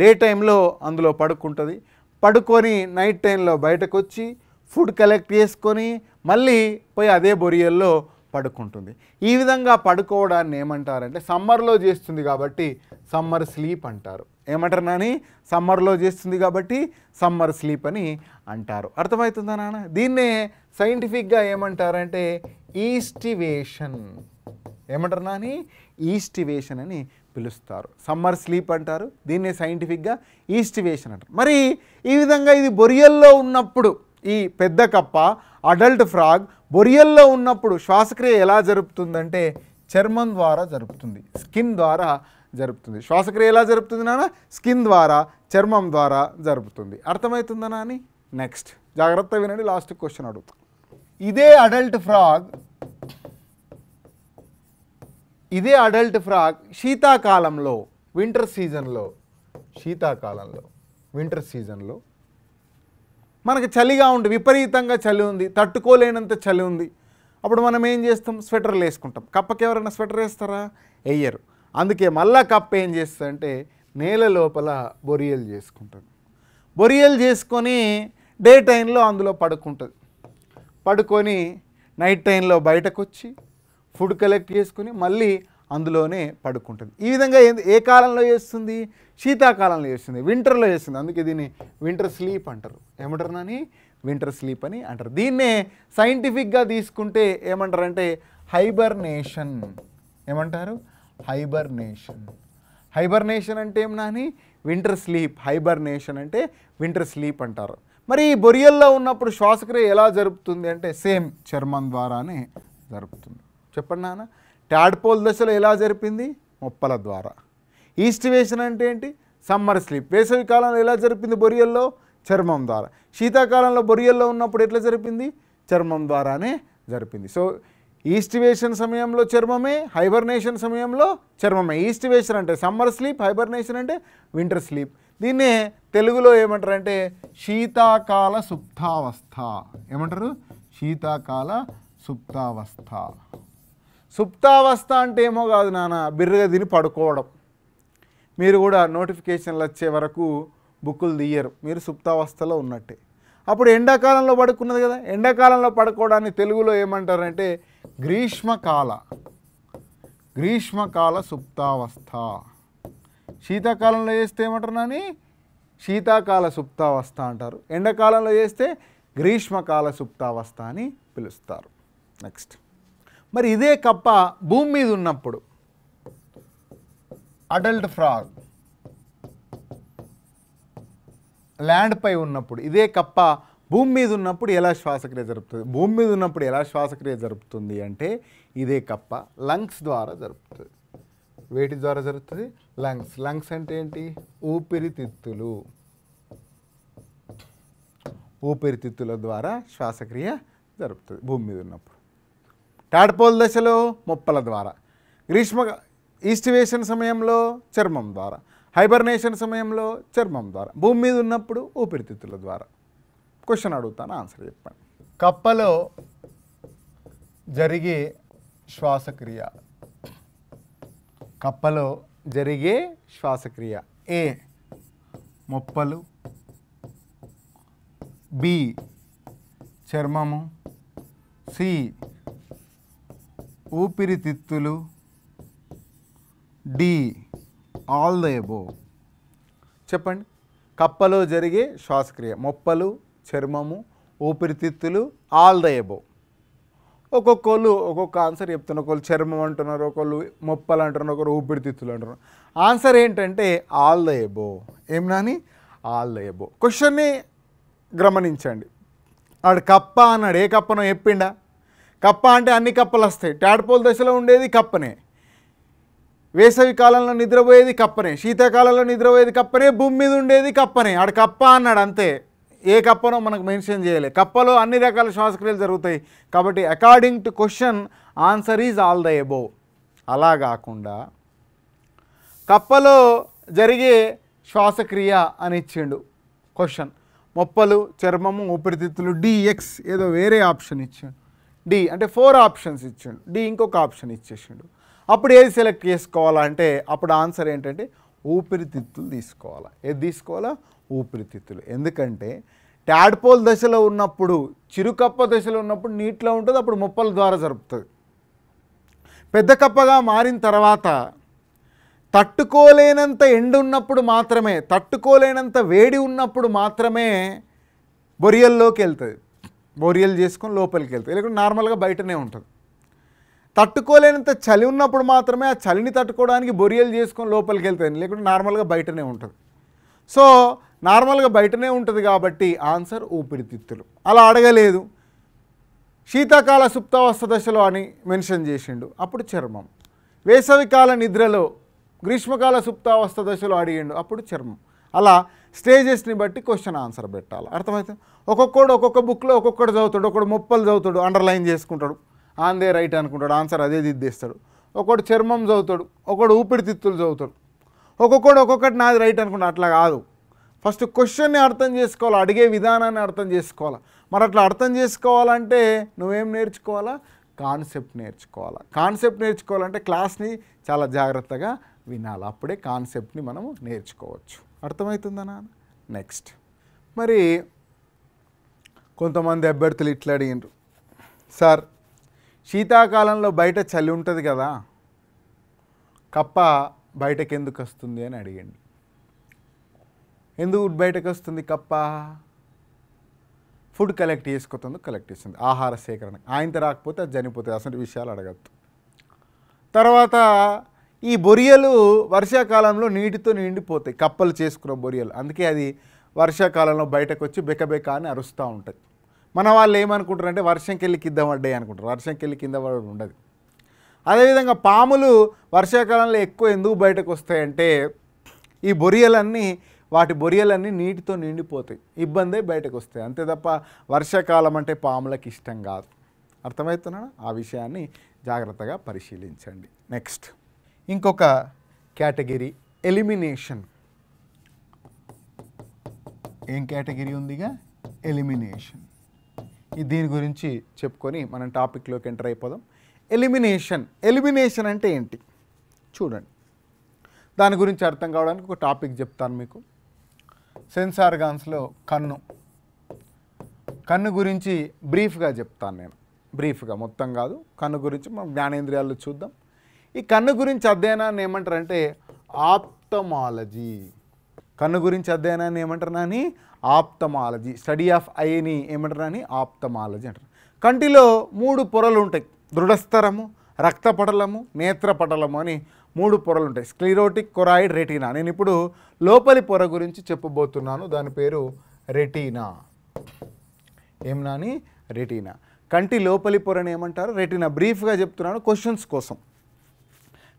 Speaker 1: డే టైంలో అందులో పడుకుంటుంది పడుకొని నైట్ టైంలో బయటకు వచ్చి ఫుడ్ కలెక్ట్ చేసుకొని మళ్ళీ పోయి అదే బొరియల్లో పడుకుంటుంది ఈ విధంగా పడుకోవడాన్ని ఏమంటారంటే సమ్మర్లో చేస్తుంది కాబట్టి సమ్మర్ స్లీప్ అంటారు ఏమంటారు నాని సమ్మర్లో చేస్తుంది కాబట్టి సమ్మర్ స్లీప్ అని అంటారు అర్థమవుతుందా నాన్న దీన్నే సైంటిఫిక్గా ఏమంటారంటే ఈస్టివేషన్ ఏమంటారు నాని ఈస్టివేషన్ అని పిలుస్తారు సమ్మర్ స్లీప్ అంటారు దీన్నే సైంటిఫిక్గా ఈస్టివేషన్ అంటారు మరి ఈ విధంగా ఇది బొరియల్లో ఉన్నప్పుడు ఈ పెద్ద కప్ప అడల్ట్ ఫ్రాగ్ బొరియల్లో ఉన్నప్పుడు శ్వాసక్రియ ఎలా జరుపుతుందంటే చర్మం ద్వారా జరుపుతుంది స్కిన్ ద్వారా జరుపుతుంది శ్వాసక్రియ ఎలా జరుపుతుంది నాన్న స్కిన్ ద్వారా చర్మం ద్వారా జరుపుతుంది అర్థమవుతుందా అని నెక్స్ట్ జాగ్రత్త వినండి లాస్ట్ క్వశ్చన్ అడుగుతా ఇదే అడల్ట్ ఫ్రాగ్ ఇదే అడల్ట్ ఫ్రాగ్ శీతాకాలంలో వింటర్ సీజన్లో శీతాకాలంలో వింటర్ సీజన్లో మనకు చలిగా ఉండి విపరీతంగా చలి ఉంది తట్టుకోలేనంత చలి ఉంది అప్పుడు మనం ఏం చేస్తాం స్వెటర్లు వేసుకుంటాం కప్పకి ఎవరైనా స్వెటర్ వేస్తారా వేయరు అందుకే మళ్ళా కప్ప ఏం చేస్తుందంటే నేల లోపల బొరియలు చేసుకుంటుంది బొరియలు చేసుకొని డే టైంలో అందులో పడుకుంటుంది పడుకొని నైట్ టైంలో బయటకు వచ్చి ఫుడ్ కలెక్ట్ చేసుకుని మళ్ళీ అందులోనే పడుకుంటుంది ఈ విధంగా ఏ కాలంలో చేస్తుంది శీతాకాలంలో చేస్తుంది వింటర్లో చేస్తుంది అందుకే దీన్ని వింటర్ స్లీప్ అంటారు ఏమంటారు నాని వింటర్ స్లీప్ అని అంటారు దీన్నే సైంటిఫిక్గా తీసుకుంటే ఏమంటారంటే హైబర్నేషన్ ఏమంటారు హైబర్నేషన్ హైబర్నేషన్ అంటే ఏం నాని వింటర్ స్లీప్ హైబర్నేషన్ అంటే వింటర్ స్లీప్ అంటారు మరి బొరియల్లో ఉన్నప్పుడు శ్వాసక్రియ ఎలా జరుపుతుంది అంటే సేమ్ చర్మం ద్వారానే జరుపుతుంది చెప్పండి నాన్న ట్యాడ్పోల్ దశలో ఎలా జరిపింది మొప్పల ద్వారా ఈస్ట్ వేషన్ అంటే ఏంటి సమ్మర్ స్లీప్ వేసవి కాలంలో ఎలా జరిపింది బొరియల్లో చర్మం ద్వారా శీతాకాలంలో బొరియల్లో ఉన్నప్పుడు ఎట్లా జరిపింది చర్మం ద్వారానే జరిపింది సో ఈస్టివేషన్ సమయంలో చర్మమే హైబర్నేషన్ సమయంలో చర్మమే ఈస్టివేషన్ అంటే సమ్మర్ స్లీప్ హైబర్నేషన్ అంటే వింటర్ స్లీప్ దీన్నే తెలుగులో ఏమంటారంటే శీతాకాల సుప్తావస్థ ఏమంటారు శీతాకాల సుప్తావస్థ సుప్తావస్థ అంటే ఏమో కాదు నాన్న బిర్రగా పడుకోవడం మీరు కూడా నోటిఫికేషన్లు వచ్చే వరకు బుక్కులు తీయరు మీరు సుప్తావస్థలో ఉన్నట్టే అప్పుడు ఎండాకాలంలో పడుకున్నది కదా ఎండాకాలంలో పడుకోవడాన్ని తెలుగులో ఏమంటారంటే గ్రీష్మకాల గ్రీష్మకాల సుప్తావస్థ శీతాకాలంలో చేస్తే ఏమంటారు నాని శీతాకాల సుప్తావస్థ అంటారు ఎండాకాలంలో చేస్తే గ్రీష్మకాల సుప్తావస్థ అని పిలుస్తారు నెక్స్ట్ మరి ఇదే కప్ప భూమి మీద ఉన్నప్పుడు అడల్ట్ ఫ్రాగ్ ల్యాండ్పై ఉన్నప్పుడు ఇదే కప్ప భూమి మీద ఉన్నప్పుడు ఎలా శ్వాసక్రియ జరుపుతుంది భూమి మీద ఉన్నప్పుడు ఎలా శ్వాసక్రియ జరుపుతుంది అంటే ఇదే కప్ప లంగ్స్ ద్వారా జరుపుతుంది వేటి ద్వారా జరుగుతుంది లంగ్స్ లంగ్స్ అంటే ఏంటి ఊపిరితిత్తులు ఊపిరితిత్తుల ద్వారా శ్వాసక్రియ జరుపుతుంది భూమి మీద ఉన్నప్పుడు టాడ్పోల్ దశలో మొప్పల ద్వారా గ్రీష్మ ఈస్టివేషన్ సమయంలో చర్మం ద్వారా హైబర్నేషన్ సమయంలో చర్మం ద్వారా భూమి మీద ఉన్నప్పుడు ఊపిరితిత్తుల ద్వారా క్వశ్చన్ అడుగుతాను ఆన్సర్ చెప్పండి కప్పలో జరిగే శ్వాసక్రియ కప్పలో జరిగే శ్వాసక్రియ ఏ మొప్పలు బి చర్మము సి ఊపిరితిత్తులు డి ఆల్ ద ఎబో చెప్పండి కప్పలో జరిగే శ్వాసక్రియ మొప్పలు చర్మము ఊపిరితిత్తులు ఆల్ ద ఎబో ఒక్కొక్కళ్ళు ఒక్కొక్క ఆన్సర్ చెప్తున్నారు ఒకళ్ళు చర్మం అంటున్నారు ఒకళ్ళు మొప్పలు అంటున్నారు ఒకరు ఊపిరితిత్తులు అంటున్నారు ఆన్సర్ ఏంటంటే ఆల్ ద ఎబో ఏం నాని ఆల్ ద ఎబో క్వశ్చన్ని గమనించండి ఆడు కప్ప అన్నాడు ఏ కప్పనో చెప్పిండా కప్ప అంటే అన్ని కప్పలు వస్తాయి టాడ్పోల్ దశలో ఉండేది కప్పనే వేసవి కాలంలో నిద్రపోయేది కప్పనే శీతాకాలంలో నిద్రపోయేది కప్పనే భూమి మీద ఉండేది కప్పనే ఆడ కప్ప అన్నాడు అంతే ఏ కప్పనో మనకు మెన్షన్ చేయలే కప్పలో అన్ని రకాల శ్వాసక్రియలు జరుగుతాయి కాబట్టి according to question answer is all the above అలా కాకుండా కప్పలో జరిగే శ్వాసక్రియ అని ఇచ్చిండు క్వశ్చన్ మొప్పలు చర్మము ఊపిరితిత్తులు డిఎక్స్ ఏదో వేరే ఆప్షన్ ఇచ్చాడు డి అంటే ఫోర్ ఆప్షన్స్ ఇచ్చాడు డి ఇంకొక ఆప్షన్ ఇచ్చేసాడు అప్పుడు ఏది సెలెక్ట్ చేసుకోవాలంటే అప్పుడు ఆన్సర్ ఏంటంటే ఊపిరితిత్తులు తీసుకోవాలా ఏది తీసుకోవాలా ఊపిరితిత్తులు ఎందుకంటే ట్యాడ్పోల్ దశలో ఉన్నప్పుడు చిరుకప్ప దశలో ఉన్నప్పుడు నీటిలో ఉంటుంది అప్పుడు ముప్పల ద్వారా జరుపుతుంది పెద్ద కప్పగా మారిన తర్వాత తట్టుకోలేనంత ఉన్నప్పుడు మాత్రమే తట్టుకోలేనంత వేడి ఉన్నప్పుడు మాత్రమే బొరియల్లోకి వెళ్తుంది బొరియల్ చేసుకొని లోపలికి వెళ్తుంది లేకుంటే నార్మల్గా బయటనే ఉంటుంది తట్టుకోలేనంత చలి ఉన్నప్పుడు మాత్రమే ఆ చలిని తట్టుకోవడానికి బొరియలు చేసుకొని లోపలికి వెళ్తాయి లేకుంటే నార్మల్గా బయటనే ఉంటుంది సో నార్మల్గా బయటనే ఉంటుంది కాబట్టి ఆన్సర్ ఊపిరితిత్తులు అలా అడగలేదు శీతాకాల సుప్తావస్థ దశలో అని మెన్షన్ చేసిండు అప్పుడు చర్మం వేసవికాల నిద్రలో గ్రీష్మకాల సుప్తావస్థ దశలో అడిగిండు అప్పుడు చర్మం అలా స్టేజెస్ని బట్టి క్వశ్చన్ ఆన్సర్ పెట్టాలి అర్థమవుతుంది ఒక్కొక్కడు ఒక్కొక్క బుక్లో ఒక్కొక్కడు చదువుతాడు ఒకడు ముప్పలు చదువుతాడు అండర్లైన్ చేసుకుంటాడు ఆందే రైట్ అనుకుంటాడు ఆన్సర్ అదే దిద్దేస్తాడు ఒకడు చర్మం చదువుతాడు ఒకడు ఊపిరితిత్తులు చదువుతాడు ఒక్కొక్కడు ఒక్కొక్కటి నాది రైట్ అనుకుంటా అట్లా కాదు ఫస్ట్ క్వశ్చన్ని అర్థం చేసుకోవాలి అడిగే విధానాన్ని అర్థం చేసుకోవాలి మరి అట్లా అర్థం చేసుకోవాలంటే నువ్వేం నేర్చుకోవాలా కాన్సెప్ట్ నేర్చుకోవాలా కాన్సెప్ట్ నేర్చుకోవాలంటే క్లాస్ని చాలా జాగ్రత్తగా వినాలి అప్పుడే కాన్సెప్ట్ని మనము నేర్చుకోవచ్చు అర్థమవుతుందా నెక్స్ట్ మరి కొంతమంది అభ్యర్థులు ఇట్లా అడిగినారు సార్ శీతాకాలంలో బయట చలి ఉంటుంది కదా కప్ప బయటకు ఎందుకు వస్తుంది అని అడిగండి ఎందుకు బయటకు వస్తుంది కప్ప ఫుడ్ కలెక్ట్ చేసుకుతుంది కలెక్ట్ చేస్తుంది ఆహార సేకరణ ఆయనతో రాకపోతే అది చనిపోతుంది అసలు విషయాలు అడగద్దు తర్వాత ఈ బొరియలు వర్షాకాలంలో నీటితో నిండిపోతాయి కప్పలు చేసుకున్న బొరియలు అందుకే అది వర్షాకాలంలో బయటకు వచ్చి బెకబెక అని అరుస్తూ ఉంటుంది మన వాళ్ళు ఏమనుకుంటారు అంటే వర్షం కెళ్ళి కింద పడ్డాయి అనుకుంటారు వర్షం కెళ్ళి కింద పడడం ఉండదు అదేవిధంగా పాములు వర్షాకాలంలో ఎక్కువ ఎందుకు బయటకు వస్తాయంటే ఈ బొరియలన్నీ వాటి బొరియలన్నీ నీటితో నిండిపోతాయి ఇబ్బందే బయటకు వస్తాయి అంతే తప్ప వర్షాకాలం అంటే పాములకు ఇష్టం కాదు అర్థమవుతున్నాడు ఆ విషయాన్ని జాగ్రత్తగా పరిశీలించండి నెక్స్ట్ ఇంకొక కేటగిరీ ఎలిమినేషన్ ఏం కేటగిరీ ఉందిగా ఎలిమినేషన్ దీని గురించి చెప్పుకొని మనం టాపిక్లోకి ఎంటర్ అయిపోదాం ఎలిమినేషన్ ఎలిమినేషన్ అంటే ఏంటి చూడండి దాని గురించి అర్థం కావడానికి ఒక టాపిక్ చెప్తాను మీకు సెన్సార్ గాన్స్లో కన్ను కన్ను గురించి బ్రీఫ్గా చెప్తాను నేను బ్రీఫ్గా మొత్తం కాదు కన్ను గురించి మనం జ్ఞానేంద్రియాల్లో చూద్దాం ఈ కన్ను గురించి అధ్యయనాన్ని ఏమంటారంటే ఆప్తమాలజీ కన్ను గురించి అధ్యయనాన్ని ఏమంటారు నాని ఆప్తమాలజీ స్టడీ ఆఫ్ ఐని ఏమంటారని ఆప్తమాలజీ అంటారు కంటిలో మూడు పొరలు ఉంటాయి దృఢస్థరము రక్తపటలము నేత్రపటలము అని మూడు పొరలు ఉంటాయి స్క్లీరోటిక్ కొరాయిడ్ రెటీనా నేను ఇప్పుడు లోపలి పొర గురించి చెప్పబోతున్నాను దాని పేరు రెటీనా ఏమన్నా రెటీనా కంటి లోపలి పొరని ఏమంటారు రెటీనా బ్రీఫ్గా చెప్తున్నాను క్వశ్చన్స్ కోసం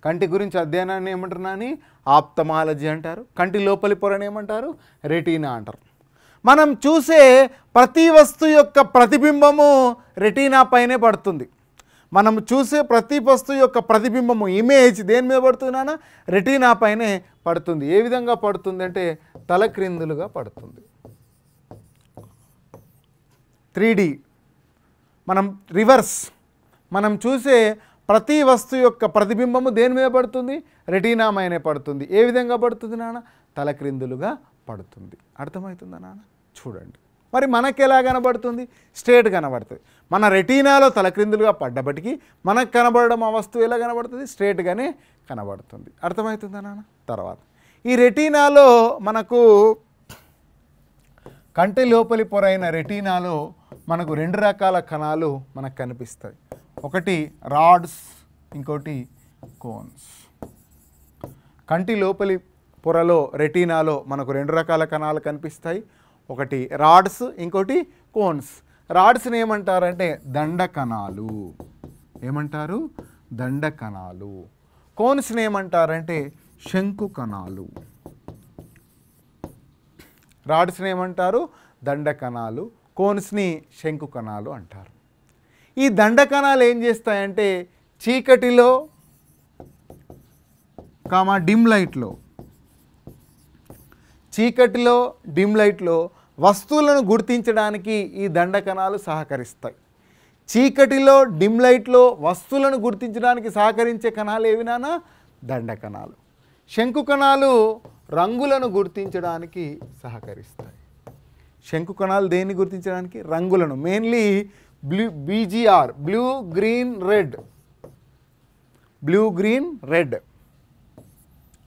Speaker 1: కంటి గురించి అధ్యయనాన్ని ఏమంటున్నా అని ఆప్తమాలజీ అంటారు కంటి లోపలి పొరని ఏమంటారు రెటీనా అంటారు మనం చూసే ప్రతి వస్తువు యొక్క ప్రతిబింబము రెటీనా పైనే పడుతుంది మనం చూసే ప్రతి వస్తువు యొక్క ప్రతిబింబము ఇమేజ్ దేని మీద పడుతున్నానా రెటీనా పైనే పడుతుంది ఏ విధంగా పడుతుంది అంటే తల క్రిందులుగా పడుతుంది త్రీ మనం రివర్స్ మనం చూసే ప్రతి వస్తువు యొక్క ప్రతిబింబము దేని మీద పడుతుంది రెటీనామైనే పడుతుంది ఏ విధంగా పడుతుంది నాన్న తలక్రిందులుగా పడుతుంది అర్థమవుతుందా నాన్న చూడండి మరి మనకు ఎలా కనబడుతుంది స్ట్రేట్ కనబడుతుంది మన రెటీనాలో తలక్రిందులుగా పడ్డప్పటికీ మనకు కనబడడం ఆ వస్తువు ఎలా కనబడుతుంది స్ట్రేట్గానే కనబడుతుంది అర్థమవుతుందా నాన్న తర్వాత ఈ రెటీనాలో మనకు కంటి లోపలి పొరైన రెటీనాలో మనకు రెండు రకాల కణాలు మనకు కనిపిస్తాయి ఒకటి రాడ్స్ ఇంకోటి కోన్స్ కంటి లోపలి పొరలో రెటీనాలో మనకు రెండు రకాల కణాలు కనిపిస్తాయి ఒకటి రాడ్స్ ఇంకోటి కోన్స్ రాడ్స్ని ఏమంటారంటే దండకణాలు ఏమంటారు దండకణాలు కోన్స్ని ఏమంటారంటే శంకు కణాలు రాడ్స్ని ఏమంటారు దండకణాలు కోన్స్ని శంకు కణాలు అంటారు ఈ దండకణాలు ఏం చేస్తాయంటే చీకటిలో కామా డిమ్ లైట్లో చీకటిలో డిమ్ లైట్లో వస్తువులను గుర్తించడానికి ఈ దండకణాలు సహకరిస్తాయి చీకటిలో డిమ్ లైట్లో వస్తువులను గుర్తించడానికి సహకరించే కణాలు ఏవినానా దండకణాలు శంకు కణాలు రంగులను గుర్తించడానికి సహకరిస్తాయి శంకు కణాలు దేన్ని గుర్తించడానికి రంగులను mainly blue BGR blue green red blue green red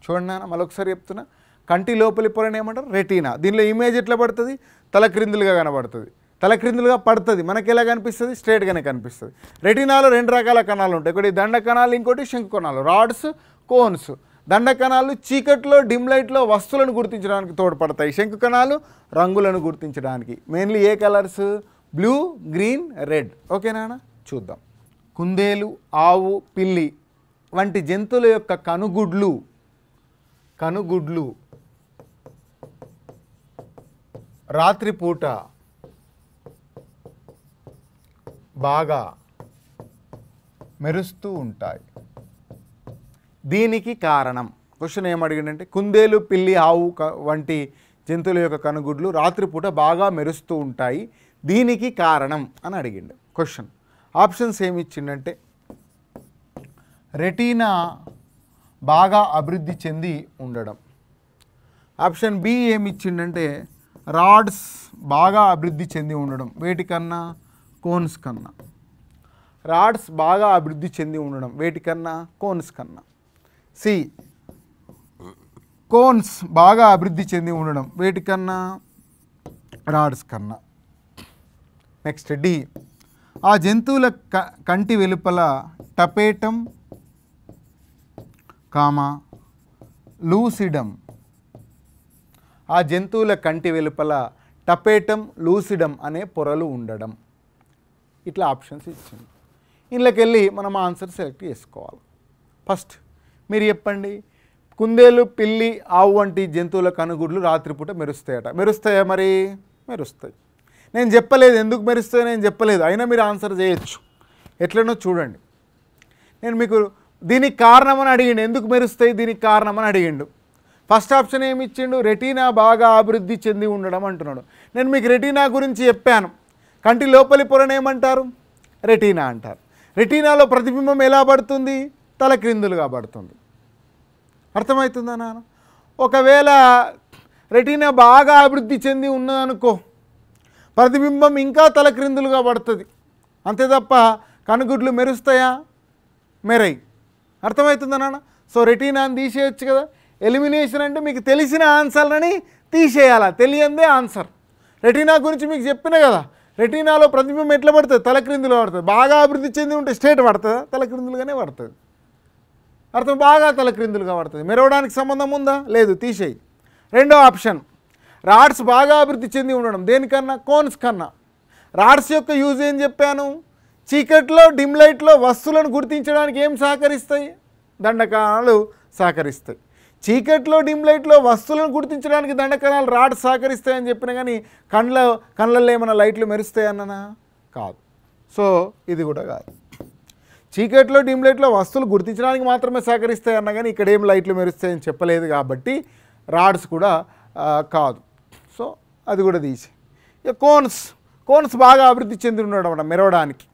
Speaker 1: చూడండి మళ్ళొకసారి చెప్తున్నా కంటి లోపలి పొరని ఏమంటారు రెటీనా దీనిలో ఇమేజ్ ఎట్లా పడుతుంది తల క్రిందులుగా కనబడుతుంది తల క్రిందులుగా పడుతుంది మనకి ఎలా కనిపిస్తుంది స్ట్రేట్గానే కనిపిస్తుంది రెటీనాలో రెండు రకాల కణాలు ఉంటాయి ఒకటి దండ కణాలు ఇంకోటి శంకు కణాలు రాడ్స్ కోన్స్ దండ కణాలు చీకట్లో డిమ్ లైట్లో వస్తువులను గుర్తించడానికి తోడ్పడతాయి శంకు కణాలు రంగులను గుర్తించడానికి మెయిన్లీ ఏ కలర్స్ బ్లూ గ్రీన్ రెడ్ ఓకేనా చూద్దాం కుందేలు ఆవు పిల్లి వంటి జంతువుల యొక్క కనుగుడ్లు కనుగుడ్లు రాత్రిపూట బాగా మెరుస్తూ ఉంటాయి దీనికి కారణం క్వశ్చన్ ఏమడిగిందంటే కుందేలు పిల్లి ఆవు వంటి జంతువుల యొక్క కనుగుడ్లు రాత్రిపూట బాగా మెరుస్తూ ఉంటాయి దీనికి కారణం అని అడిగిండు క్వశ్చన్ ఆప్షన్స్ ఏమి ఇచ్చిండంటే రెటీనా బాగా అభివృద్ధి చెంది ఉండడం ఆప్షన్ బి ఏమి ఇచ్చిండంటే రాడ్స్ బాగా అభివృద్ధి చెంది ఉండడం వేటికన్నా కోన్స్ కన్నా రాడ్స్ బాగా అభివృద్ధి చెంది ఉండడం వేటికన్నా కోన్స్ కన్నా సి కోన్స్ బాగా అభివృద్ధి చెంది ఉండడం వేటికన్నా రాడ్స్ కన్నా నెక్స్ట్ డి ఆ జంతువుల క కంటి వెలుపల టపేటం కామా లూసిడం ఆ జంతువుల కంటి వెలుపల టపేటం లూసిడం అనే పొరలు ఉండడం ఇట్లా ఆప్షన్స్ ఇచ్చింది ఇంట్లోకెళ్ళి మనం ఆన్సర్ సెలెక్ట్ చేసుకోవాలి ఫస్ట్ మీరు చెప్పండి కుందేలు పిల్లి ఆవు వంటి జంతువుల కనుగుడ్లు రాత్రిపూట మెరుస్తాయట మెరుస్తాయా మరి మెరుస్తాయి నేను చెప్పలేదు ఎందుకు మెరుస్తాయో నేను చెప్పలేదు అయినా మీరు ఆన్సర్ చేయొచ్చు ఎట్లనో చూడండి నేను మీకు దీనికి కారణమని అడిగిండు ఎందుకు మెరుస్తాయి దీనికి కారణమని అడిగిండు ఫస్ట్ ఆప్షన్ ఏమి ఇచ్చిండు రెటీనా బాగా అభివృద్ధి చెంది ఉండడం అంటున్నాడు నేను మీకు రెటీనా గురించి చెప్పాను కంటి లోపలి పొరను ఏమంటారు రెటీనా అంటారు రెటీనాలో ప్రతిబింబం ఎలా పడుతుంది తల క్రిందులుగా పడుతుంది అర్థమవుతుందా నాన్న ఒకవేళ రెటీనా బాగా అభివృద్ధి చెంది ఉన్నదనుకో ప్రతిబింబం ఇంకా తల క్రిందులుగా పడుతుంది అంతే తప్ప కనుగుడ్లు మెరుస్తాయా మెరై అర్థమవుతుందా నాన్న సో రెటీనాని తీసేయచ్చు కదా ఎలిమినేషన్ అంటే మీకు తెలిసిన ఆన్సర్లని తీసేయాలా తెలియందే ఆన్సర్ రెటీనా గురించి మీకు చెప్పిన కదా రెటీనాలో ప్రతిబింబం ఎట్లా పడుతుంది క్రిందులు పడుతుంది బాగా అభివృద్ధి చెంది ఉంటే స్టేట్ పడుతుందా తలక్రిందులుగానే పడుతుంది అర్థం బాగా తలక్రిందులుగా పడుతుంది మెరవడానికి సంబంధం ఉందా లేదు తీసేయి రెండో ఆప్షన్ రాడ్స్ బాగా అభివృద్ధి చెంది ఉండడం దేనికన్నా కోన్స్ కన్నా రాడ్స్ యొక్క యూజ్ ఏం చెప్పాను చీకట్లో డిమ్ లైట్లో వస్తువులను గుర్తించడానికి ఏం సహకరిస్తాయి దండకాలు సహకరిస్తాయి చీకట్లో డిమ్ లైట్లో వస్తువులను గుర్తించడానికి దండకణాలు రాడ్ సహకరిస్తాయని చెప్పిన కానీ కండ్ల కళ్ళల్లో ఏమైనా లైట్లు మెరుస్తాయన్ననా కాదు సో ఇది కూడా కాదు చీకట్లో డిమ్ లైట్లో వస్తువులు గుర్తించడానికి మాత్రమే సహకరిస్తాయన్నా కానీ ఇక్కడ ఏం లైట్లు మెరుస్తాయని చెప్పలేదు కాబట్టి రాడ్స్ కూడా కాదు సో అది కూడా తీసి ఇక కోన్స్ కోన్స్ బాగా అభివృద్ధి చెంది ఉన్నాడు ఉండడం మెరవడానికి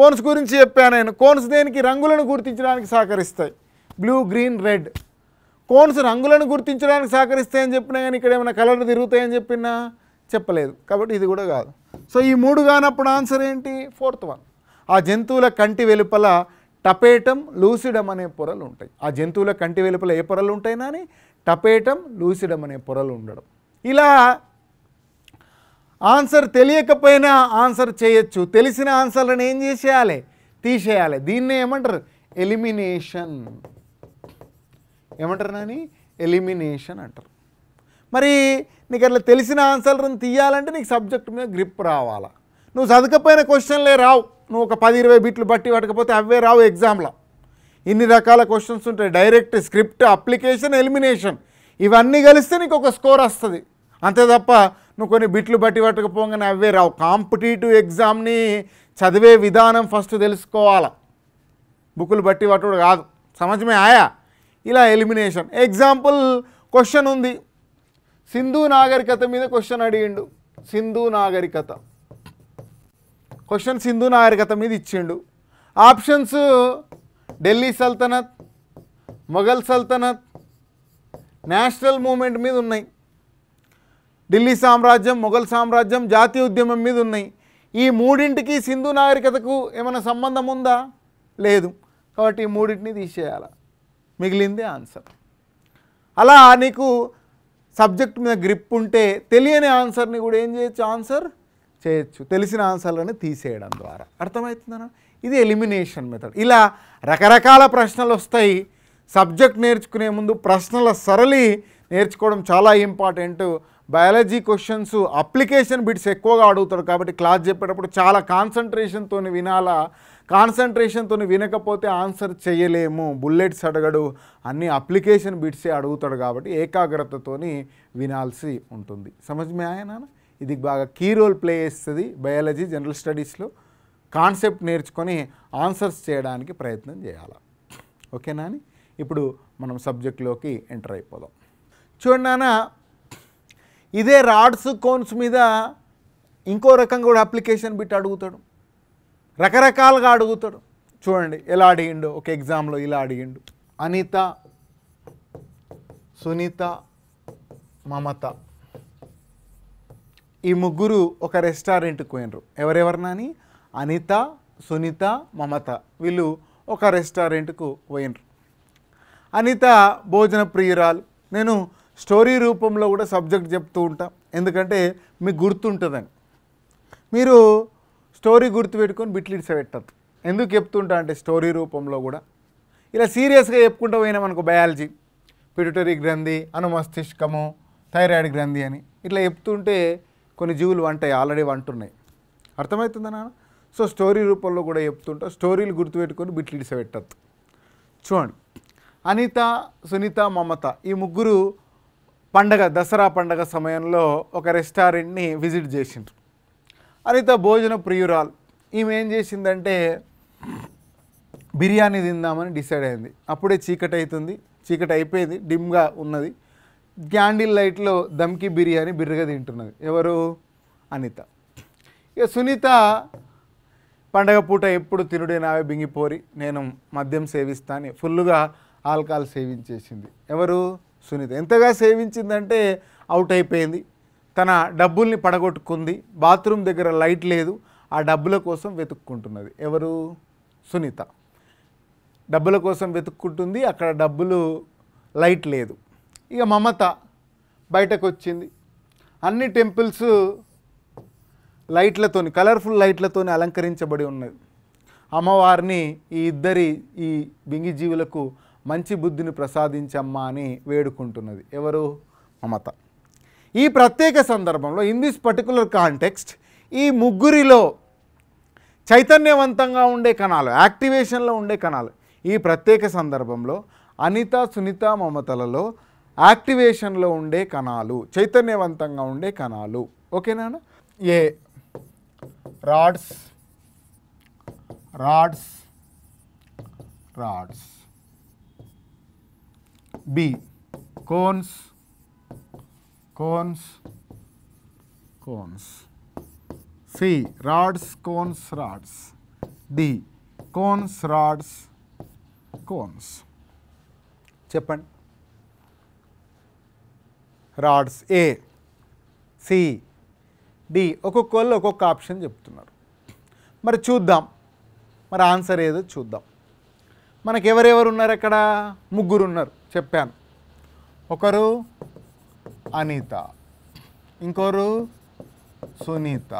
Speaker 1: కోన్స్ గురించి చెప్పాను నేను కోన్స్ దేనికి రంగులను గుర్తించడానికి సహకరిస్తాయి బ్లూ గ్రీన్ రెడ్ కోన్స్ రంగులను గుర్తించడానికి సహకరిస్తాయని చెప్పినా కానీ ఇక్కడ ఏమైనా కలర్లు తిరుగుతాయని చెప్పినా చెప్పలేదు కాబట్టి ఇది కూడా కాదు సో ఈ మూడు కానప్పుడు ఆన్సర్ ఏంటి ఫోర్త్ వన్ ఆ జంతువుల కంటి వెలుపల టపేటం లూసిడం అనే పొరలు ఉంటాయి ఆ జంతువుల కంటి వెలుపల ఏ పొరలు ఉంటాయి అని టపేటం లూసిడం అనే పొరలు ఉండడం ఇలా ఆన్సర్ తెలియకపోయినా ఆన్సర్ చేయొచ్చు తెలిసిన ఆన్సర్లను ఏం చేసేయాలి తీసేయాలి దీన్నే ఏమంటారు ఎలిమినేషన్ ఏమంటారు నాని ఎలిమినేషన్ అంటారు మరి నీకు అట్లా తెలిసిన ఆన్సర్లను తీయాలంటే నీకు సబ్జెక్ట్ మీద గ్రిప్ రావాలా నువ్వు చదకపోయిన క్వశ్చన్లే రావు నువ్వు ఒక పది ఇరవై బిట్లు బట్టి పట్టకపోతే అవే రావు ఎగ్జామ్లో ఇన్ని రకాల క్వశ్చన్స్ ఉంటాయి డైరెక్ట్ స్క్రిప్ట్ అప్లికేషన్ ఎలిమినేషన్ ఇవన్నీ కలిస్తే నీకు ఒక స్కోర్ వస్తుంది అంతే తప్ప నువ్వు కొన్ని బిట్లు బట్టి పట్టకపోగానే అవే రావు కాంపిటేటివ్ ఎగ్జామ్ని చదివే విధానం ఫస్ట్ తెలుసుకోవాలా బుక్కులు బట్టి పట్టుడు కాదు సమాజమే ఆయా ఇలా ఎలిమినేషన్ ఎగ్జాంపుల్ క్వశ్చన్ ఉంది సింధు నాగరికత మీద క్వశ్చన్ అడిగిండు సింధు నాగరికత క్వశ్చన్ సింధు నాగరికత మీద ఇచ్చిండు ఆప్షన్స్ ఢిల్లీ సల్తనత్ మొఘల్ సల్తనత్ నేషనల్ మూమెంట్ మీద ఉన్నాయి ఢిల్లీ సామ్రాజ్యం మొఘల్ సామ్రాజ్యం జాతీయ ఉద్యమం మీద ఉన్నాయి ఈ మూడింటికి సింధు నాగరికతకు ఏమైనా సంబంధం ఉందా లేదు కాబట్టి ఈ మూడింటిని తీసేయాలా మిగిలిందే ఆన్సర్ అలా నీకు సబ్జెక్ట్ మీద గ్రిప్ ఉంటే తెలియని ఆన్సర్ని కూడా ఏం చేయొచ్చు ఆన్సర్ చేయొచ్చు తెలిసిన ఆన్సర్లను తీసేయడం ద్వారా అర్థమవుతుందనా ఇది ఎలిమినేషన్ మెథడ్ ఇలా రకరకాల ప్రశ్నలు వస్తాయి సబ్జెక్ట్ నేర్చుకునే ముందు ప్రశ్నల సరళి నేర్చుకోవడం చాలా important biology questions application bits ఎక్కువగా అడుగుతాడు కాబట్టి క్లాస్ చెప్పేటప్పుడు చాలా కాన్సన్ట్రేషన్తో వినాలా కాన్సన్ట్రేషన్తో వినకపోతే ఆన్సర్ చేయలేము బుల్లెట్స్ అడగడు అన్ని అప్లికేషన్ బిట్సే అడుగుతాడు కాబట్టి ఏకాగ్రతతో వినాల్సి ఉంటుంది సమజ్మే ఆయన ఇది బాగా కీ రోల్ ప్లే చేస్తుంది బయాలజీ జనరల్ స్టడీస్లో కాన్సెప్ట్ నేర్చుకొని ఆన్సర్స్ చేయడానికి ప్రయత్నం చేయాలి ఓకేనా అని ఇప్పుడు మనం సబ్జెక్ట్లోకి ఎంటర్ అయిపోదాం చూడండి నాన్న ఇదే రాడ్స్ కోన్స్ మీద ఇంకో రకంగా కూడా అప్లికేషన్ బిట్ అడుగుతాడు రకరకాలుగా అడుగుతాడు చూడండి ఎలా అడిగిండు ఒక ఎగ్జామ్లో ఇలా అడిగిండు అనిత సునీత మమత ఈ ముగ్గురు ఒక రెస్టారెంట్కి పోయినరు ఎవరెవరినని అనిత సునీత మమత వీళ్ళు ఒక రెస్టారెంట్కు పోయినరు అనిత భోజన ప్రియురాలు నేను స్టోరీ రూపంలో కూడా సబ్జెక్ట్ చెప్తూ ఉంటాను ఎందుకంటే మీకు గుర్తుంటుందని మీరు స్టోరీ గుర్తుపెట్టుకొని బిట్లిట్స్ పెట్టద్దు ఎందుకు చెప్తుంటా అంటే స్టోరీ రూపంలో కూడా ఇలా సీరియస్గా చెప్పుకుంటూ పోయినా మనకు బయాలజీ పిటుటరీ గ్రంథి అనుమస్తిష్కము థైరాయిడ్ గ్రంథి అని ఇట్లా చెప్తుంటే కొన్ని జీవులు వంటాయి ఆల్రెడీ వంటున్నాయి అర్థమవుతుందా నాన్న సో స్టోరీ రూపంలో కూడా చెప్తుంటా స్టోరీలు గుర్తుపెట్టుకొని బిట్లిడిసే పెట్టద్దు చూడండి అనిత సునీత మమత ఈ ముగ్గురు పండగ దసరా పండగ సమయంలో ఒక రెస్టారెంట్ని విజిట్ చేసిండ్రు అనిత భోజన ప్రియురాలు ఈమె ఏం చేసిందంటే బిర్యానీ తిందామని డిసైడ్ అయింది అప్పుడే చీకటి అవుతుంది చీకటి అయిపోయింది డిమ్గా ఉన్నది క్యాండిల్ లైట్లో దమ్కి బిర్యానీ బిర్రగా తింటున్నది ఎవరు అనిత ఇక సునీత పండగ పూట ఎప్పుడు తినుడే నావే బింగిపోరి నేను మద్యం సేవిస్తాను ఫుల్గా ఆల్కహాల్ సేవించేసింది ఎవరు సునీత ఎంతగా సేవించిందంటే అవుట్ అయిపోయింది తన డబ్బుల్ని పడగొట్టుకుంది బాత్రూమ్ దగ్గర లైట్ లేదు ఆ డబ్బుల కోసం వెతుక్కుంటున్నది ఎవరు సునీత డబ్బుల కోసం వెతుక్కుంటుంది అక్కడ డబ్బులు లైట్ లేదు ఇక మమత బయటకు వచ్చింది అన్ని టెంపుల్స్ లైట్లతో కలర్ఫుల్ లైట్లతో అలంకరించబడి ఉన్నది అమ్మవారిని ఈ ఇద్దరి ఈ బింగిజీవులకు మంచి బుద్ధిని ప్రసాదించమ్మా అని వేడుకుంటున్నది ఎవరు మమత ఈ ప్రత్యేక సందర్భంలో ఇన్ దిస్ పర్టికులర్ కాంటెక్స్ట్ ఈ ముగ్గురిలో చైతన్యవంతంగా ఉండే కణాలు యాక్టివేషన్లో ఉండే కణాలు ఈ ప్రత్యేక సందర్భంలో అనిత సునీత మమతలలో యాక్టివేషన్లో ఉండే కణాలు చైతన్యవంతంగా ఉండే కణాలు ఓకేనా A rods rods rods B cones cones cones C rods cones rods D cones rods cones చెప్పండి రాడ్స్ ఏ సి డి ఒక్కొక్కళ్ళు ఒక్కొక్క ఆప్షన్ చెప్తున్నారు మరి చూద్దాం మరి ఆన్సర్ ఏదో చూద్దాం మనకు ఎవరెవరు ఉన్నారు అక్కడ ముగ్గురు ఉన్నారు చెప్పాను ఒకరు అనిత ఇంకోరు సునీత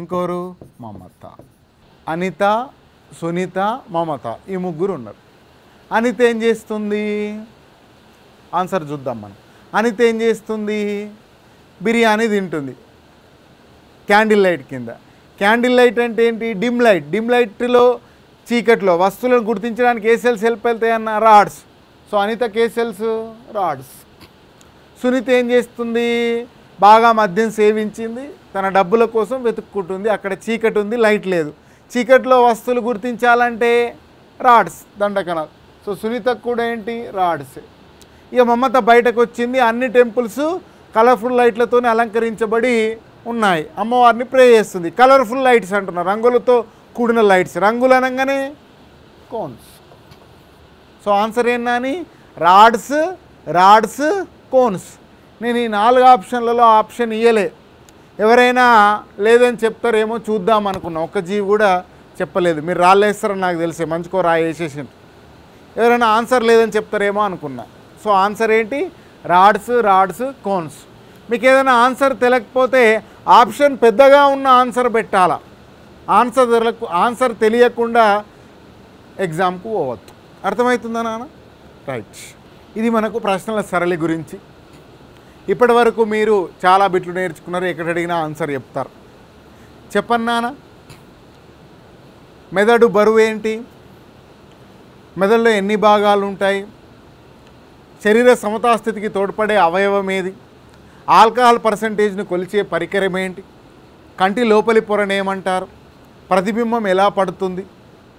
Speaker 1: ఇంకోరు మమత అనిత సునీత మమత ఈ ముగ్గురు ఉన్నారు అనిత ఏం చేస్తుంది ఆన్సర్ చూద్దాం మనం అనిత ఏం చేస్తుంది బిర్యానీ తింటుంది క్యాండిల్ లైట్ కింద క్యాండిల్ లైట్ అంటే ఏంటి డిమ్ లైట్ డిమ్ లైట్లో చీకట్లో వస్తువులను గుర్తించడానికి ఏ సెల్స్ హెల్ప్ అవుతాయన్న రాడ్స్ సో అనిత కేసెల్స్ రాడ్స్ సునీత ఏం చేస్తుంది బాగా మద్యం సేవించింది తన డబ్బుల కోసం వెతుక్కుంటుంది అక్కడ చీకటి ఉంది లైట్ లేదు చీకట్లో వస్తువులు గుర్తించాలంటే రాడ్స్ దండకణాలు సో సునీతకు కూడా ఏంటి రాడ్స్ ఇక మమ్మత బయటకు వచ్చింది అన్ని టెంపుల్స్ కలర్ఫుల్ లైట్లతో అలంకరించబడి ఉన్నాయి అమ్మవారిని ప్రే చేస్తుంది కలర్ఫుల్ లైట్స్ అంటున్నారు రంగులతో కూడిన లైట్స్ రంగులు అనగానే కోన్స్ సో ఆన్సర్ ఏంటని రాడ్స్ రాడ్స్ కోన్స్ నేను ఈ నాలుగు ఆప్షన్లలో ఆప్షన్ ఇయ్యలే ఎవరైనా లేదని చెప్తారేమో చూద్దాం అనుకున్నా ఒక్క జీవి కూడా చెప్పలేదు మీరు రాలేస్తారని నాకు తెలిసి మంచుకో రాయి ఎవరైనా ఆన్సర్ లేదని చెప్తారేమో అనుకున్నా సో ఆన్సర్ ఏంటి రాడ్స్ రాడ్స్ కోన్స్ మీకు ఏదైనా ఆన్సర్ తెలియకపోతే ఆప్షన్ పెద్దగా ఉన్న ఆన్సర్ పెట్టాలా ఆన్సర్ తెలకు ఆన్సర్ తెలియకుండా ఎగ్జామ్కు పోవద్దు అర్థమవుతుందా నాన్న రైట్ ఇది మనకు ప్రశ్నల సరళి గురించి ఇప్పటి వరకు మీరు చాలా బిట్లు నేర్చుకున్నారు ఎక్కడ అడిగినా ఆన్సర్ చెప్తారు చెప్పన్నానా మెదడు బరువు ఏంటి మెదడులో ఎన్ని భాగాలు ఉంటాయి శరీర సమతాస్థితికి తోడ్పడే అవయవం ఏది ఆల్కహాల్ పర్సంటేజ్ను కొలిచే పరికరం ఏంటి కంటి లోపలి పొరనేమంటారు ప్రతిబింబం ఎలా పడుతుంది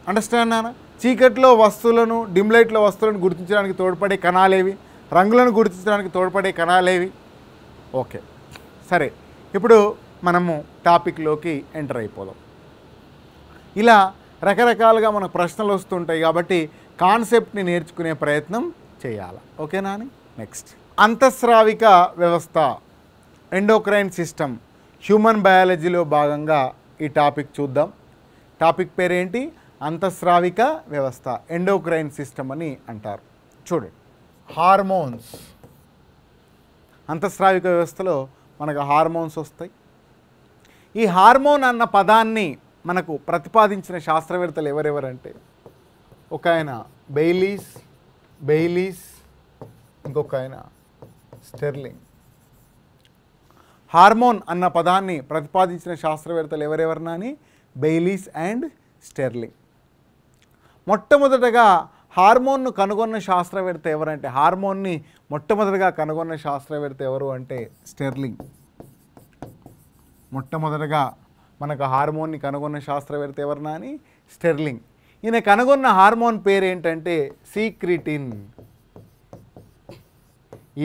Speaker 1: అండర్స్టాండ్ నానా చీకట్లో వస్తువులను డిమ్ లైట్లో వస్తువులను గుర్తించడానికి తోడ్పడే కణాలేవి రంగులను గుర్తించడానికి తోడ్పడే కణాలేవి ఓకే సరే ఇప్పుడు మనము టాపిక్లోకి ఎంటర్ అయిపోదాం ఇలా రకరకాలుగా మనకు ప్రశ్నలు వస్తుంటాయి కాబట్టి కాన్సెప్ట్ని నేర్చుకునే ప్రయత్నం చేయాలి ఓకేనా అని నెక్స్ట్ అంతఃస్రావిక వ్యవస్థ ఎండోక్రైన్ సిస్టమ్ హ్యూమన్ బయాలజీలో భాగంగా ఈ టాపిక్ చూద్దాం టాపిక్ పేరేంటి అంతఃస్రావిక వ్యవస్థ ఎండోక్రైన్ సిస్టమ్ అని అంటారు చూడండి హార్మోన్స్ అంతఃస్రావిక వ్యవస్థలో మనకు హార్మోన్స్ వస్తాయి ఈ హార్మోన్ అన్న పదాన్ని మనకు ప్రతిపాదించిన శాస్త్రవేత్తలు ఎవరెవరంటే ఒక ఆయన బెయిలీస్ బెయిలీస్ ఇంకొక ఆయన స్టెర్లింగ్ హార్మోన్ అన్న పదాన్ని ప్రతిపాదించిన శాస్త్రవేత్తలు ఎవరెవరినా అని బెయిలీస్ అండ్ స్టెర్లింగ్ మొట్టమొదటగా హార్మోన్ను కనుగొన్న శాస్త్రవేత్త ఎవరంటే హార్మోన్ని మొట్టమొదటిగా కనుగొన్న శాస్త్రవేత్త ఎవరు అంటే స్టెర్లింగ్ మొట్టమొదటగా మనకు హార్మోన్ని కనుగొన్న శాస్త్రవేత్త ఎవరినా అని స్టెర్లింగ్ ఈయన కనుగొన్న హార్మోన్ పేరు ఏంటంటే సీక్రిటిన్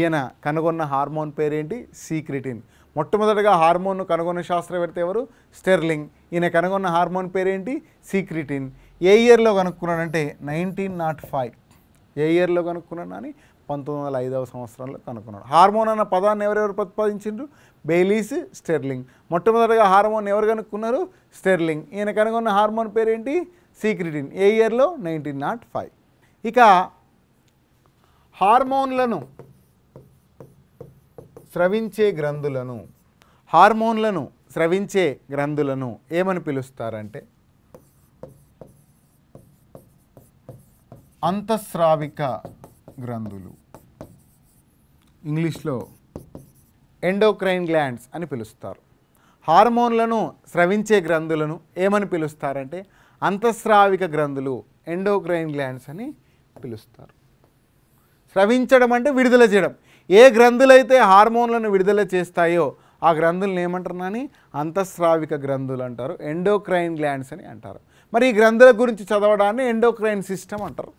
Speaker 1: ఈయన కనుగొన్న హార్మోన్ పేరేంటి సీక్రిటిన్ మొట్టమొదటిగా హార్మోన్ను కనుగొన్న శాస్త్రవేత్త ఎవరు స్టెర్లింగ్ ఈయన కనుగొన్న హార్మోన్ పేరేంటి సీక్రిటిన్ ఏ ఇయర్లో కనుక్కున్నాడంటే నైన్టీన్ నాట్ ఫైవ్ ఏ ఇయర్లో అని పంతొమ్మిది వందల ఐదవ సంవత్సరంలో కనుక్కున్నాడు హార్మోన్ అన్న పదాన్ని ఎవరెవరు ప్రతిపాదించారు బెయిలీస్ స్టెర్లింగ్ మొట్టమొదటిగా హార్మోన్ ఎవరు కనుక్కున్నారు స్టెర్లింగ్ ఈయన కనుగొన్న హార్మోన్ పేరేంటి సీక్రిటిన్ ఏ ఇయర్లో నైన్టీన్ నాట్ ఫైవ్ ఇక హార్మోన్లను స్రవించే గ్రంథులను హార్మోన్లను స్రవించే గ్రంథులను ఏమని పిలుస్తారంటే అంతఃస్రావిక గ్రంథులు ఇంగ్లీష్లో ఎండోక్రైన్ గ్లాండ్స్ అని పిలుస్తారు హార్మోన్లను స్రవించే గ్రంథులను ఏమని పిలుస్తారంటే అంతఃస్రావిక గ్రంథులు ఎండోక్రైన్ గ్లాండ్స్ అని పిలుస్తారు స్రవించడం అంటే విడుదల చేయడం ఏ గ్రంథులైతే హార్మోన్లను విడుదల చేస్తాయో ఆ గ్రంథులను ఏమంటున్నాని అంతఃస్రావిక గ్రంథులు అంటారు ఎండోక్రైన్ గ్లాండ్స్ అని అంటారు మరి ఈ గ్రంథుల గురించి చదవడాన్ని ఎండోక్రైన్ సిస్టమ్ అంటారు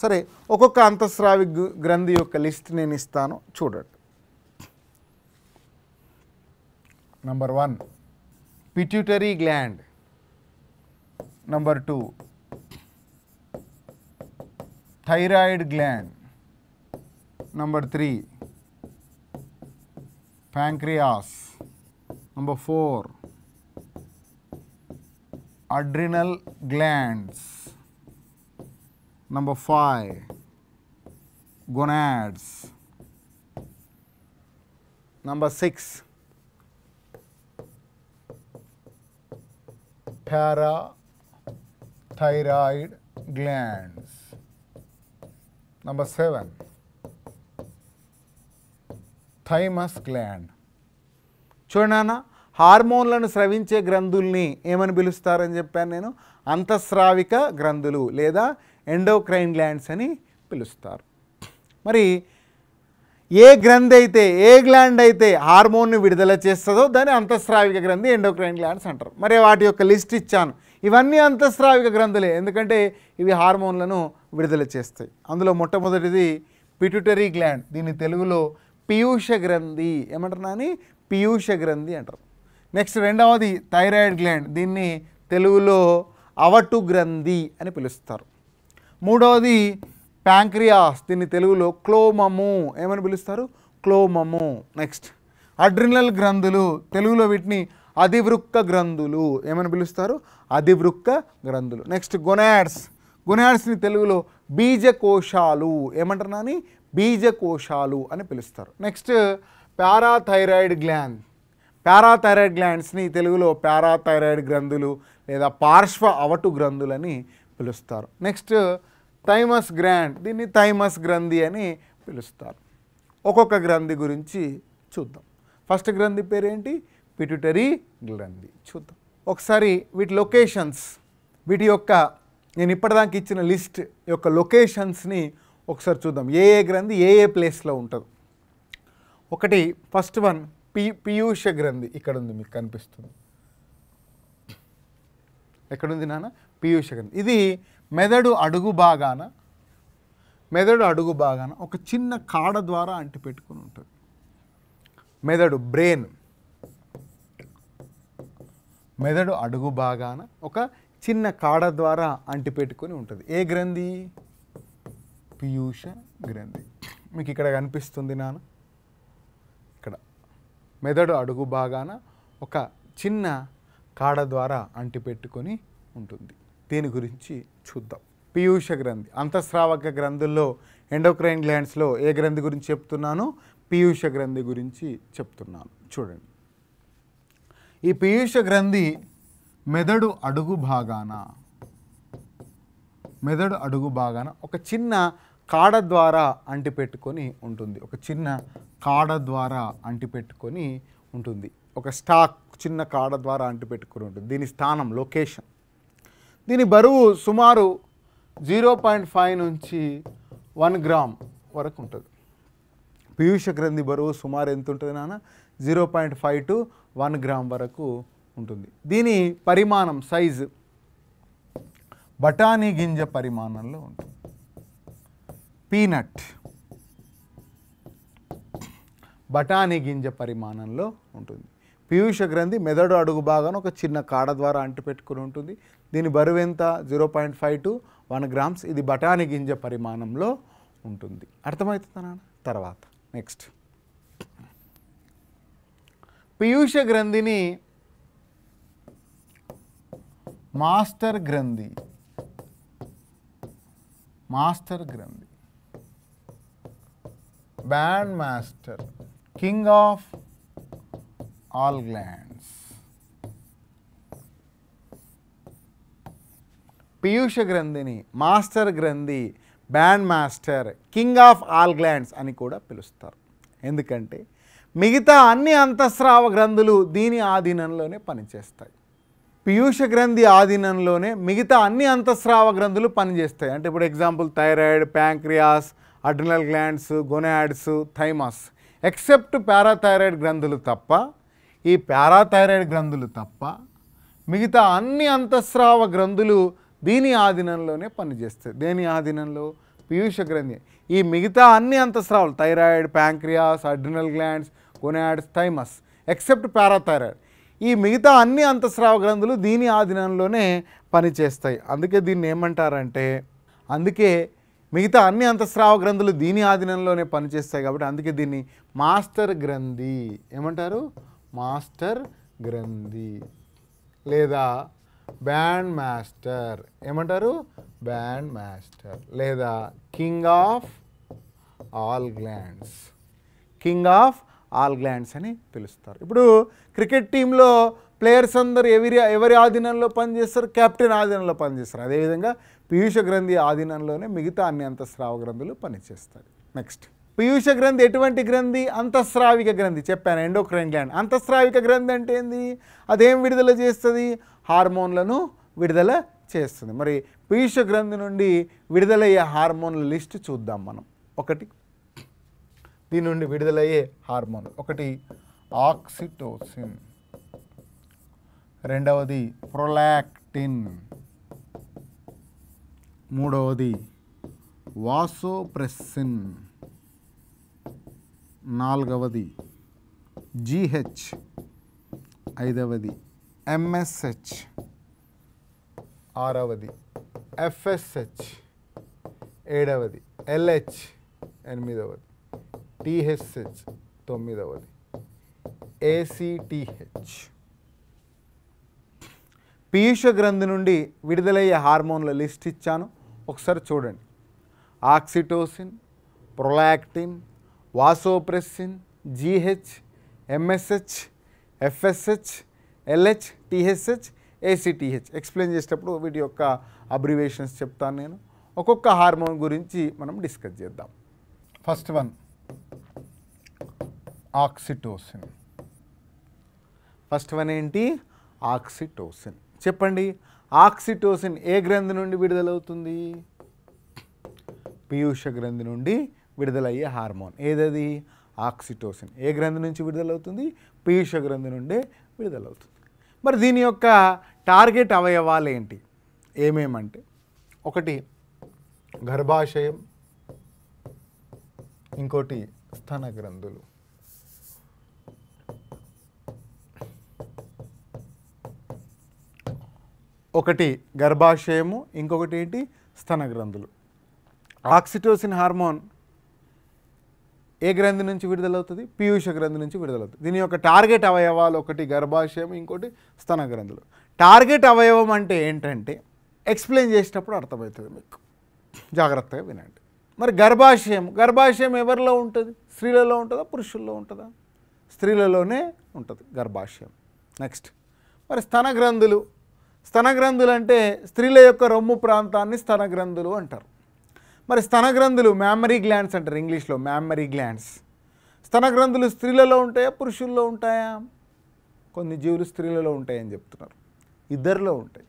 Speaker 1: సరే ఒకొక్క అంతస్రావి గ్రంథి యొక్క లిస్ట్ నేను ఇస్తాను చూడండి number 1 pituitary gland number 2 thyroid gland number 3 pancreas number 4 adrenal glands Number 5 gonads. Number 6 thyroid glands. Number 7 thymus gland చూడనా హార్మోన్లను స్రవించే గ్రంథుల్ని ఏమని పిలుస్తారని చెప్పాను నేను అంతఃస్రావిక గ్రంథులు లేదా ఎండోక్రైన్ గ్లాండ్స్ అని పిలుస్తారు మరి ఏ గ్రంథి అయితే ఏ గ్లాండ్ అయితే హార్మోన్ను విడుదల చేస్తుందో దాన్ని అంతఃస్రావిక గ్రంథి ఎండోక్రైన్ గ్లాండ్స్ అంటారు మరి వాటి యొక్క లిస్ట్ ఇచ్చాను ఇవన్నీ అంతఃస్రావిక గ్రంథులే ఎందుకంటే ఇవి హార్మోన్లను విడుదల చేస్తాయి అందులో మొట్టమొదటిది పిట్యుటరీ గ్లాండ్ దీన్ని తెలుగులో పీయూష గ్రంథి ఏమంటారు అని పీయూష గ్రంథి అంటారు నెక్స్ట్ రెండవది థైరాయిడ్ గ్లాండ్ దీన్ని తెలుగులో అవటు గ్రంథి అని పిలుస్తారు మూడవది ప్యాంక్రియాస్ దీన్ని తెలుగులో క్లోమము ఏమని పిలుస్తారు క్లోమము నెక్స్ట్ అడ్రినల్ గ్రంథులు తెలుగులో వీటిని అధివృక్క గ్రంథులు ఏమని పిలుస్తారు అధివృక్క గ్రంథులు నెక్స్ట్ గొనాడ్స్ గొనాడ్స్ని తెలుగులో బీజకోశాలు ఏమంటారు నాని బీజకోశాలు అని పిలుస్తారు నెక్స్ట్ పారాథైరాయిడ్ గ్లాండ్ పారాథైరాయిడ్ గ్లాండ్స్ని తెలుగులో పారాథైరాయిడ్ గ్రంథులు లేదా పార్శ్వ అవటు గ్రంథులని పిలుస్తారు నెక్స్ట్ థైమస్ గ్రాండ్ దీన్ని థైమస్ గ్రంథి అని పిలుస్తారు ఒక్కొక్క గ్రంథి గురించి చూద్దాం ఫస్ట్ గ్రంథి పేరేంటి పిట్యుటరీ గ్రంథి చూద్దాం ఒకసారి వీటి లొకేషన్స్ వీటి యొక్క నేను ఇప్పటిదాకా ఇచ్చిన లిస్ట్ యొక్క లొకేషన్స్ని ఒకసారి చూద్దాం ఏ ఏ గ్రంథి ఏ ఏ ప్లేస్లో ఉంటుంది ఒకటి ఫస్ట్ వన్ పి పీయూష గ్రంథి ఇక్కడ ఉంది మీకు కనిపిస్తుంది ఎక్కడుంది నాన్న పీయూష్ గ్రంథి ఇది మెదడు అడుగు భాగాన మెదడు అడుగు భాగాన ఒక చిన్న కాడ ద్వారా అంటి పెట్టుకుని ఉంటుంది మెదడు బ్రెయిన్ మెదడు అడుగు భాగాన ఒక చిన్న కాడ ద్వారా అంటి పెట్టుకుని ఉంటుంది ఏ గ్రంథి పీయూష గ్రంథి మీకు ఇక్కడ కనిపిస్తుంది నాన్న ఇక్కడ మెదడు అడుగు భాగాన ఒక చిన్న కాడ ద్వారా అంటిపెట్టుకొని ఉంటుంది దీని గురించి చూద్దాం పీయూష గ్రంథి అంతఃస్రావక గ్రంథుల్లో ఎండోక్రైన్ గ్లాండ్స్లో ఏ గ్రంథి గురించి చెప్తున్నాను పీయూష గ్రంథి గురించి చెప్తున్నాను చూడండి ఈ పీయూష గ్రంథి మెదడు అడుగు భాగాన మెదడు అడుగు భాగాన ఒక చిన్న కాడ ద్వారా అంటిపెట్టుకొని ఉంటుంది ఒక చిన్న కాడ ద్వారా అంటిపెట్టుకొని ఉంటుంది ఒక స్టాక్ చిన్న కాడ ద్వారా అంటిపెట్టుకుని ఉంటుంది దీని స్థానం లొకేషన్ దీని బరువు సుమారు జీరో పాయింట్ ఫైవ్ నుంచి వన్ గ్రామ్ వరకు ఉంటుంది పీయూష గ్రంథి బరువు సుమారు ఎంత ఉంటుంది నాన్న zero point five to one gram వరకు ఉంటుంది దీని పరిమాణం సైజు బఠానీ గింజ పరిమాణంలో ఉంటుంది పీనట్ బఠానీ గింజ పరిమాణంలో ఉంటుంది పీయూష గ్రంథి మెదడు అడుగు భాగాను ఒక చిన్న కాడ ద్వారా అంటిపెట్టుకుని ఉంటుంది దీని బరువు ఎంత zero point five to one grams ఇది బఠాని గింజ పరిమాణంలో ఉంటుంది అర్థమవుతుందా తర్వాత నెక్స్ట్ పీయూష గ్రంథిని మాస్టర్ గ్రంథి మాస్టర్ గ్రంథి band master king of all glands పీయూష గ్రంథిని మాస్టర్ గ్రంథి band master king of all glands అని కూడా పిలుస్తారు ఎందుకంటే మిగతా అన్ని అంతఃస్రావ గ్రంథులు దీని ఆధీనంలోనే పనిచేస్తాయి పీయూష గ్రంథి ఆధీనంలోనే మిగతా అన్ని అంతఃస్రావ గ్రంథులు పనిచేస్తాయి అంటే ఇప్పుడు example thyroid pancreas adrenal glands gonads thymus except parathyroid గ్రంథులు తప్ప ఈ పారాథైరాయిడ్ గ్రంథులు తప్ప మిగతా అన్ని అంతఃస్రావ గ్రంథులు దీని ఆధీనంలోనే పనిచేస్తాయి దేని ఆధీనంలో పీయూష గ్రంథి ఈ మిగతా అన్ని అంతస్రావులు thyroid pancreas adrenal glands gonads thymus except parathyroid ఈ మిగతా అన్ని అంతస్రావ గ్రంథులు దీని ఆధీనంలోనే పనిచేస్తాయి అందుకే దీన్ని ఏమంటారంటే అందుకే మిగతా అన్ని అంతస్రావ గ్రంథులు దీని ఆధీనంలోనే పనిచేస్తాయి కాబట్టి అందుకే దీన్ని మాస్టర్ గ్రంథి ఏమంటారు మాస్టర్ గ్రంథి లేదా బ్యాండ్ మాస్టర్ ఏమంటారు బ్యాండ్ మాస్టర్ లేదా king of all glands king of all glands అని పిలుస్తారు ఇప్పుడు క్రికెట్ టీంలో ప్లేయర్స్ అందరు ఎవరి ఎవరి ఆధీనంలో పనిచేస్తారు కెప్టెన్ ఆధీనంలో పనిచేస్తారు అదేవిధంగా పీయూష గ్రంథి ఆధీనంలోనే మిగతా అన్ని అంతఃస్రావ గ్రంథులు పనిచేస్తాయి నెక్స్ట్ పీయూష గ్రంథి ఎటువంటి గ్రంథి అంతఃస్రావిక గ్రంథి చెప్పాను ఎండోక్రైన్ గ్లాండ్ అంతఃస్రావిక గ్రంథి అంటే ఏంది అదేం విడుదల చేస్తుంది హార్మోన్లను విడుదల చేస్తుంది మరి పీష గ్రంథి నుండి విడుదలయ్యే హార్మోన్ల లిస్ట్ చూద్దాం మనం ఒకటి దీని నుండి విడుదలయ్యే హార్మోన్ ఒకటి ఆక్సిటోసిన్ రెండవది ప్రొలాక్టిన్ మూడవది వాసోప్రెస్సిన్ నాలుగవది జీహెచ్ ఐదవది ఎంఎస్హెచ్ ఆరవది ఎఫ్ఎస్హెచ్ ఏడవది ఎల్హెచ్ ఎనిమిదవది టీహెచ్హెచ్ తొమ్మిదవది ఏసీటీహెచ్ పీయూష గ్రంథి నుండి విడుదలయ్యే హార్మోన్ల లిస్ట్ ఇచ్చాను ఒకసారి చూడండి oxytocin prolactin vasopressin GH MSH FSH LH TSH ACTH explain చేసేటప్పుడు వీటి యొక్క అబ్రివేషన్స్ చెప్తాను నేను ఒక్కొక్క హార్మోన్ గురించి మనం డిస్కస్ చేద్దాం first one oxytocin first one ఏంటి ఆక్సిటోసిన్ చెప్పండి ఆక్సిటోసిన్ ఏ గ్రంథి నుండి విడుదలవుతుంది పీయూష గ్రంథి నుండి విడుదలయ్యే హార్మోన్ ఏదది ఆక్సిటోసిన్ ఏ గ్రంథి నుంచి విడుదలవుతుంది పీయూష గ్రంథి నుండే విడుదలవుతుంది మరి దీని యొక్క టార్గెట్ అవయవాలు ఏంటి ఏమేమంటే ఒకటి గర్భాశయం ఇంకోటి స్థన గ్రంథులు ఒకటి గర్భాశయము ఇంకొకటి ఏంటి స్థన గ్రంథులు ఆక్సిటోసిన్ హార్మోన్ ఏ గ్రంథి నుంచి విడుదలవుతుంది పీయూష గ్రంథి నుంచి విడుదలవుతుంది దీని యొక్క టార్గెట్ అవయవాలు ఒకటి గర్భాశయం ఇంకోటి స్తన గ్రంథులు టార్గెట్ అవయవం అంటే ఏంటంటే ఎక్స్ప్లెయిన్ చేసినప్పుడు అర్థమవుతుంది మీకు జాగ్రత్తగా వినండి మరి గర్భాశయం గర్భాశయం ఎవరిలో ఉంటుంది స్త్రీలలో ఉంటుందా పురుషుల్లో ఉంటుందా స్త్రీలలోనే ఉంటుంది గర్భాశయం నెక్స్ట్ మరి స్తన గ్రంథులు స్తన గ్రంథులు అంటే స్త్రీల యొక్క రొమ్ము ప్రాంతాన్ని స్తన గ్రంథులు అంటారు మరి గ్రంథులు మ్యామరీ గ్లాండ్స్ అంటారు ఇంగ్లీష్లో మ్యామరీ గ్లాండ్స్ గ్రంథులు స్త్రీలలో ఉంటాయా పురుషుల్లో ఉంటాయా కొన్ని జీవులు స్త్రీలలో ఉంటాయని చెప్తున్నారు ఇద్దరిలో ఉంటాయి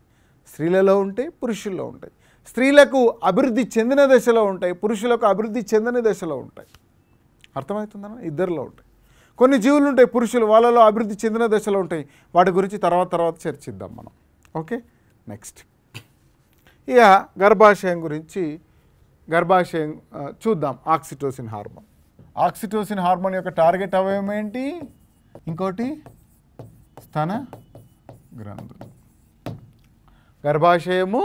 Speaker 1: స్త్రీలలో ఉంటాయి పురుషుల్లో ఉంటాయి స్త్రీలకు అభివృద్ధి చెందిన దశలో ఉంటాయి పురుషులకు అభివృద్ధి చెందని దశలో ఉంటాయి అర్థమవుతుందనా ఇద్దరిలో ఉంటాయి కొన్ని జీవులు ఉంటాయి పురుషులు వాళ్ళలో అభివృద్ధి చెందిన దశలో ఉంటాయి వాటి గురించి తర్వాత తర్వాత చర్చిద్దాం మనం ఓకే నెక్స్ట్ ఇక గర్భాశయం గురించి గర్భాశయం చూద్దాం ఆక్సిటోసిన్ హార్మోన్ ఆక్సిటోసిన్ హార్మోన్ యొక్క టార్గెట్ అవయమేంటి ఏంటి ఇంకోటి స్తన గ్రంథులు గర్భాశయము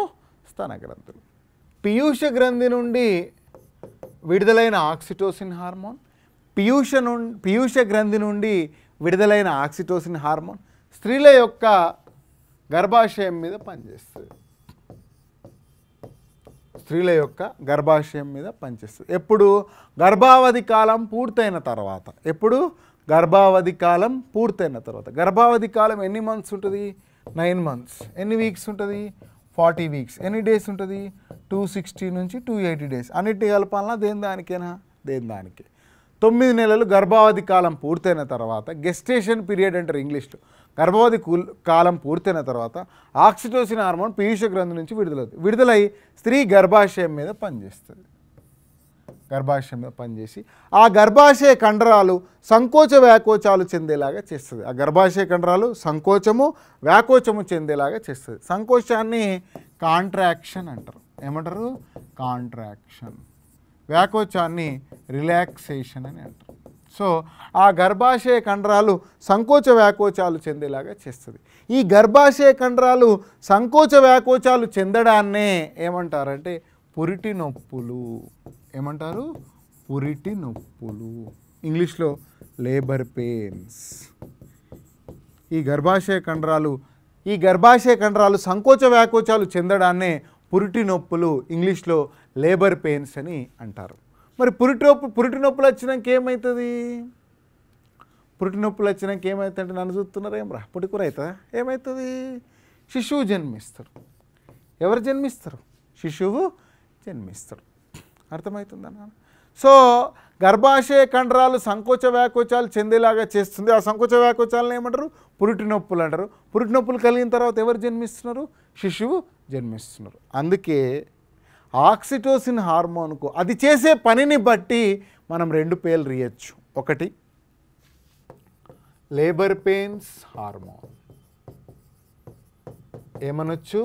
Speaker 1: స్తన గ్రంథులు పీయూష గ్రంథి నుండి విడుదలైన ఆక్సిటోసిన్ హార్మోన్ పీయూష నుండి పీయూష గ్రంథి నుండి విడుదలైన ఆక్సిటోసిన్ హార్మోన్ స్త్రీల యొక్క గర్భాశయం మీద పనిచేస్తుంది స్త్రీల యొక్క గర్భాశయం మీద పనిచేస్తుంది ఎప్పుడు గర్భావధి కాలం పూర్తయిన తర్వాత ఎప్పుడు గర్భావధి కాలం పూర్తయిన తర్వాత గర్భావధి కాలం ఎన్ని మంత్స్ ఉంటుంది నైన్ మంత్స్ ఎన్ని వీక్స్ ఉంటుంది ఫార్టీ వీక్స్ ఎన్ని డేస్ ఉంటుంది టూ సిక్స్టీ నుంచి టూ ఎయిటీ డేస్ అన్నిటి కలపాలన్నా దేని దానికేనా దేని దానికి తొమ్మిది నెలలు గర్భావధి కాలం పూర్తయిన తర్వాత గెస్టేషన్ పీరియడ్ అంటారు ఇంగ్లీష్లో గర్భవతి కాలం పూర్తయిన తర్వాత ఆక్సిటోసిన్ హార్మోన్ పీయూష గ్రంథి నుంచి విడుదలవుతుంది విడుదలై స్త్రీ గర్భాశయం మీద పనిచేస్తుంది గర్భాశయం మీద పనిచేసి ఆ గర్భాశయ కండరాలు సంకోచ వ్యాకోచాలు చెందేలాగా చేస్తుంది ఆ గర్భాశయ కండరాలు సంకోచము వ్యాకోచము చెందేలాగా చేస్తుంది సంకోచాన్ని కాంట్రాక్షన్ అంటారు ఏమంటారు కాంట్రాక్షన్ వ్యాకోచాన్ని రిలాక్సేషన్ అని అంటారు సో ఆ గర్భాశయ కండరాలు సంకోచ వ్యాకోచాలు చెందేలాగా చేస్తుంది ఈ గర్భాశయ కండరాలు సంకోచ వ్యాకోచాలు చెందడాన్నే ఏమంటారంటే పురిటి నొప్పులు ఏమంటారు పురిటి నొప్పులు ఇంగ్లీష్లో లేబర్ పెయిన్స్ ఈ గర్భాశయ కండరాలు ఈ గర్భాశయ కండరాలు సంకోచ వ్యాకోచాలు చెందడాన్నే పురిటి నొప్పులు ఇంగ్లీష్లో లేబర్ పెయిన్స్ అని అంటారు మరి పురిటి నొప్పు పురిటి నొప్పులు వచ్చినాక ఏమవుతుంది పురిటి నొప్పులు వచ్చినాక ఏమవుతుందంటే నన్ను చూస్తున్నారు ఏం రా కూర అవుతుందా ఏమవుతుంది శిశువు జన్మిస్తారు ఎవరు జన్మిస్తారు శిశువు జన్మిస్తారు అర్థమవుతుందన్న సో గర్భాశయ కండరాలు సంకోచ వ్యాకోచాలు చెందేలాగా చేస్తుంది ఆ సంకోచ వ్యాకోచాలను ఏమంటారు పురిటి నొప్పులు అంటారు పురిటి నొప్పులు కలిగిన తర్వాత ఎవరు జన్మిస్తున్నారు శిశువు జన్మిస్తున్నారు అందుకే ఆక్సిటోసిన్ హార్మోన్కు అది చేసే పనిని బట్టి మనం రెండు పేర్లు రియచ్చు ఒకటి లేబర్ పెయిన్స్ హార్మోన్ ఏమనొచ్చు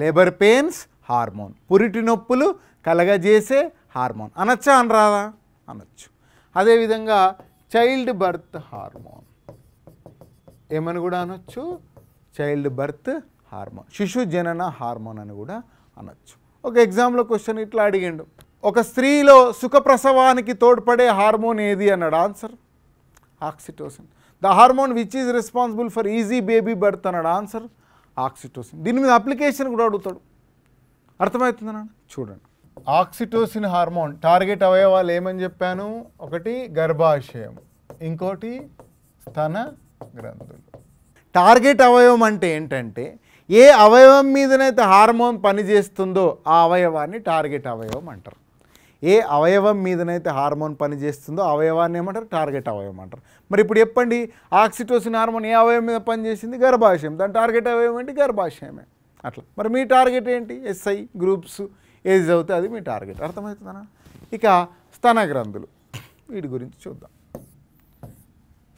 Speaker 1: లేబర్ పెయిన్స్ హార్మోన్ పురిటి నొప్పులు కలగజేసే హార్మోన్ అనొచ్చా అనరాదా అనొచ్చు అదేవిధంగా చైల్డ్ బర్త్ హార్మోన్ ఏమని కూడా అనొచ్చు చైల్డ్ బర్త్ హార్మోన్ శిశు జనన హార్మోన్ అని కూడా అనొచ్చు ఒక ఎగ్జామ్లో క్వశ్చన్ ఇట్లా అడిగిండు ఒక స్త్రీలో సుఖప్రసవానికి తోడ్పడే హార్మోన్ ఏది అన్నాడు answer oxytocin the hormone which is responsible for easy baby birth అన్నాడు ఆన్సర్ ఆక్సిటోసిన్ దీని మీద అప్లికేషన్ కూడా అడుగుతాడు అర్థమవుతుందనా చూడండి ఆక్సిటోసిన్ హార్మోన్ టార్గెట్ అవయవాలు ఏమని చెప్పాను ఒకటి గర్భాశయం ఇంకోటి స్తన గ్రంథులు టార్గెట్ అవయవం అంటే ఏంటంటే ఏ అవయవం మీదనైతే హార్మోన్ పనిచేస్తుందో ఆ అవయవాన్ని టార్గెట్ అవయవం అంటారు ఏ అవయవం మీదనైతే హార్మోన్ పనిచేస్తుందో అవయవాన్ని ఏమంటారు టార్గెట్ అవయవం అంటారు మరి ఇప్పుడు చెప్పండి ఆక్సిటోసిన్ హార్మోన్ ఏ అవయవం మీద పనిచేసింది గర్భాశయం దాని టార్గెట్ అవయవం ఏంటి గర్భాశయమే అట్లా మరి మీ టార్గెట్ ఏంటి ఎస్ఐ గ్రూప్స్ ఏజ్ అవుతే అది మీ టార్గెట్ అర్థమవుతుందనా ఇక స్తన గ్రంథులు వీటి గురించి చూద్దాం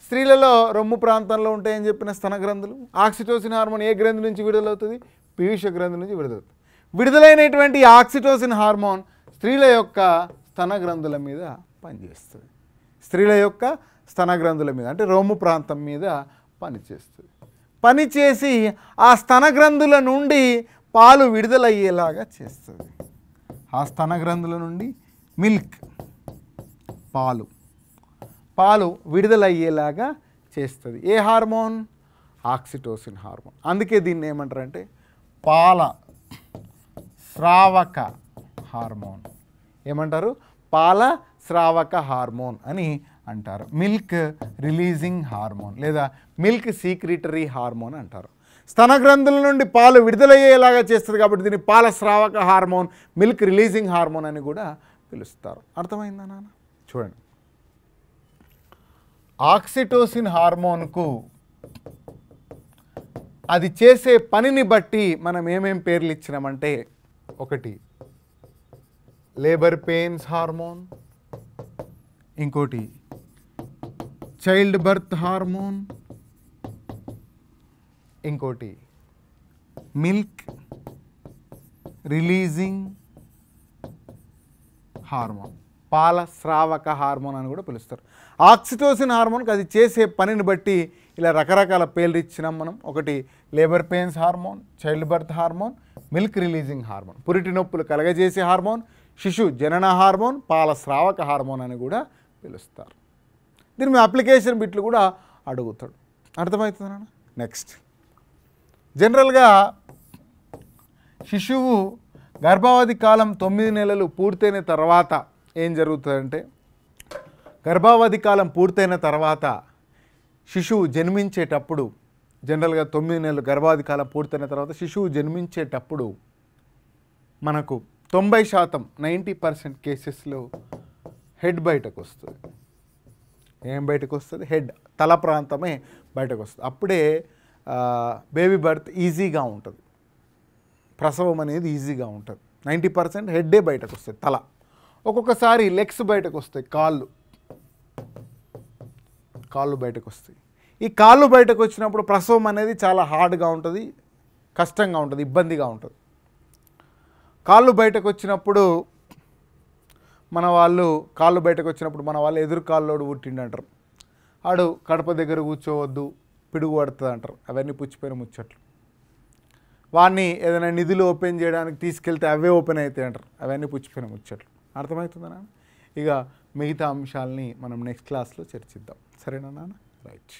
Speaker 1: స్త్రీలలో రొమ్ము ప్రాంతంలో ఉంటాయని చెప్పిన స్తన గ్రంథులు ఆక్సిటోసిన్ హార్మోన్ ఏ గ్రంథి నుంచి విడుదలవుతుంది పీయూష గ్రంథి నుంచి విడుదలవుతుంది విడుదలైనటువంటి ఆక్సిటోసిన్ హార్మోన్ స్త్రీల యొక్క స్తన గ్రంథుల మీద పనిచేస్తుంది స్త్రీల యొక్క స్తన గ్రంథుల మీద అంటే రొమ్ము ప్రాంతం మీద పనిచేస్తుంది పనిచేసి ఆ స్తన గ్రంథుల నుండి పాలు విడుదలయ్యేలాగా చేస్తుంది ఆ స్తన గ్రంథుల నుండి మిల్క్ పాలు పాలు విడుదలయ్యేలాగా చేస్తుంది ఏ హార్మోన్ ఆక్సిటోసిన్ హార్మోన్ అందుకే దీన్ని ఏమంటారంటే పాల శ్రావక హార్మోన్ ఏమంటారు పాల శ్రావక హార్మోన్ అని అంటారు మిల్క్ రిలీజింగ్ హార్మోన్ లేదా మిల్క్ సీక్రిటరీ హార్మోన్ అంటారు స్తన గ్రంథుల నుండి పాలు విడుదలయ్యేలాగా చేస్తుంది కాబట్టి దీన్ని పాల శ్రావక హార్మోన్ మిల్క్ రిలీజింగ్ హార్మోన్ అని కూడా పిలుస్తారు అర్థమైందా నాన్న చూడండి ఆక్సిటోసిన్ హార్మోన్కు అది చేసే పనిని బట్టి మనం ఏమేం పేర్లు ఇచ్చినామంటే ఒకటి లేబర్ పెయిన్స్ హార్మోన్ ఇంకోటి చైల్డ్ బర్త్ హార్మోన్ ఇంకోటి మిల్క్ రిలీజింగ్ హార్మోన్ పాల హార్మోన్ అని కూడా పిలుస్తారు ఆక్సిటోసిన్ హార్మోన్కి అది చేసే పనిని బట్టి ఇలా రకరకాల పేర్లు ఇచ్చినాం మనం ఒకటి labour pains hormone child birth hormone milk releasing hormone పురిటి నొప్పులు కలగజేసే హార్మోన్ శిశు జనన హార్మోన్ పాల హార్మోన్ అని కూడా పిలుస్తారు దీని మీ అప్లికేషన్ బిట్లు కూడా అడుగుతాడు అర్థమవుతుంది నెక్స్ట్ జనరల్గా శిశువు గర్భావధి కాలం తొమ్మిది నెలలు పూర్తయిన తర్వాత ఏం జరుగుతుందంటే గర్భావధి కాలం పూర్తయిన తర్వాత శిశువు జన్మించేటప్పుడు జనరల్గా తొమ్మిది నెలలు గర్భావధి కాలం పూర్తయిన తర్వాత శిశువు జన్మించేటప్పుడు మనకు తొంభై శాతం నైంటీ పర్సెంట్ కేసెస్లో హెడ్ బయటకు వస్తుంది ఏం బయటకు వస్తుంది హెడ్ తల ప్రాంతమే బయటకు వస్తుంది అప్పుడే బేబీ బర్త్ ఈజీగా ఉంటుంది ప్రసవం అనేది ఈజీగా ఉంటుంది నైంటీ పర్సెంట్ హెడ్డే బయటకు వస్తుంది తల ఒక్కొక్కసారి లెగ్స్ బయటకు వస్తాయి కాళ్ళు కాళ్ళు బయటకు వస్తాయి ఈ కాళ్ళు బయటకు వచ్చినప్పుడు ప్రసవం అనేది చాలా హార్డ్గా ఉంటుంది కష్టంగా ఉంటుంది ఇబ్బందిగా ఉంటుంది కాళ్ళు బయటకు వచ్చినప్పుడు మన వాళ్ళు కాళ్ళు బయటకు వచ్చినప్పుడు మన వాళ్ళు ఎదురు కాళ్ళోడు పుట్టిండు అంటారు ఆడు కడప దగ్గర కూర్చోవద్దు పిడుగు పడుతుంది అంటారు అవన్నీ పుచ్చిపోయిన ముచ్చట్లు వాడిని ఏదైనా నిధులు ఓపెన్ చేయడానికి తీసుకెళ్తే అవే ఓపెన్ అవుతాయి అంటారు అవన్నీ పుచ్చిపోయిన ముచ్చట్లు అర్థమవుతుందా నాన్న ఇక మిగతా అంశాలని మనం నెక్స్ట్ క్లాస్లో చర్చిద్దాం సరేనా నాన్న రైట్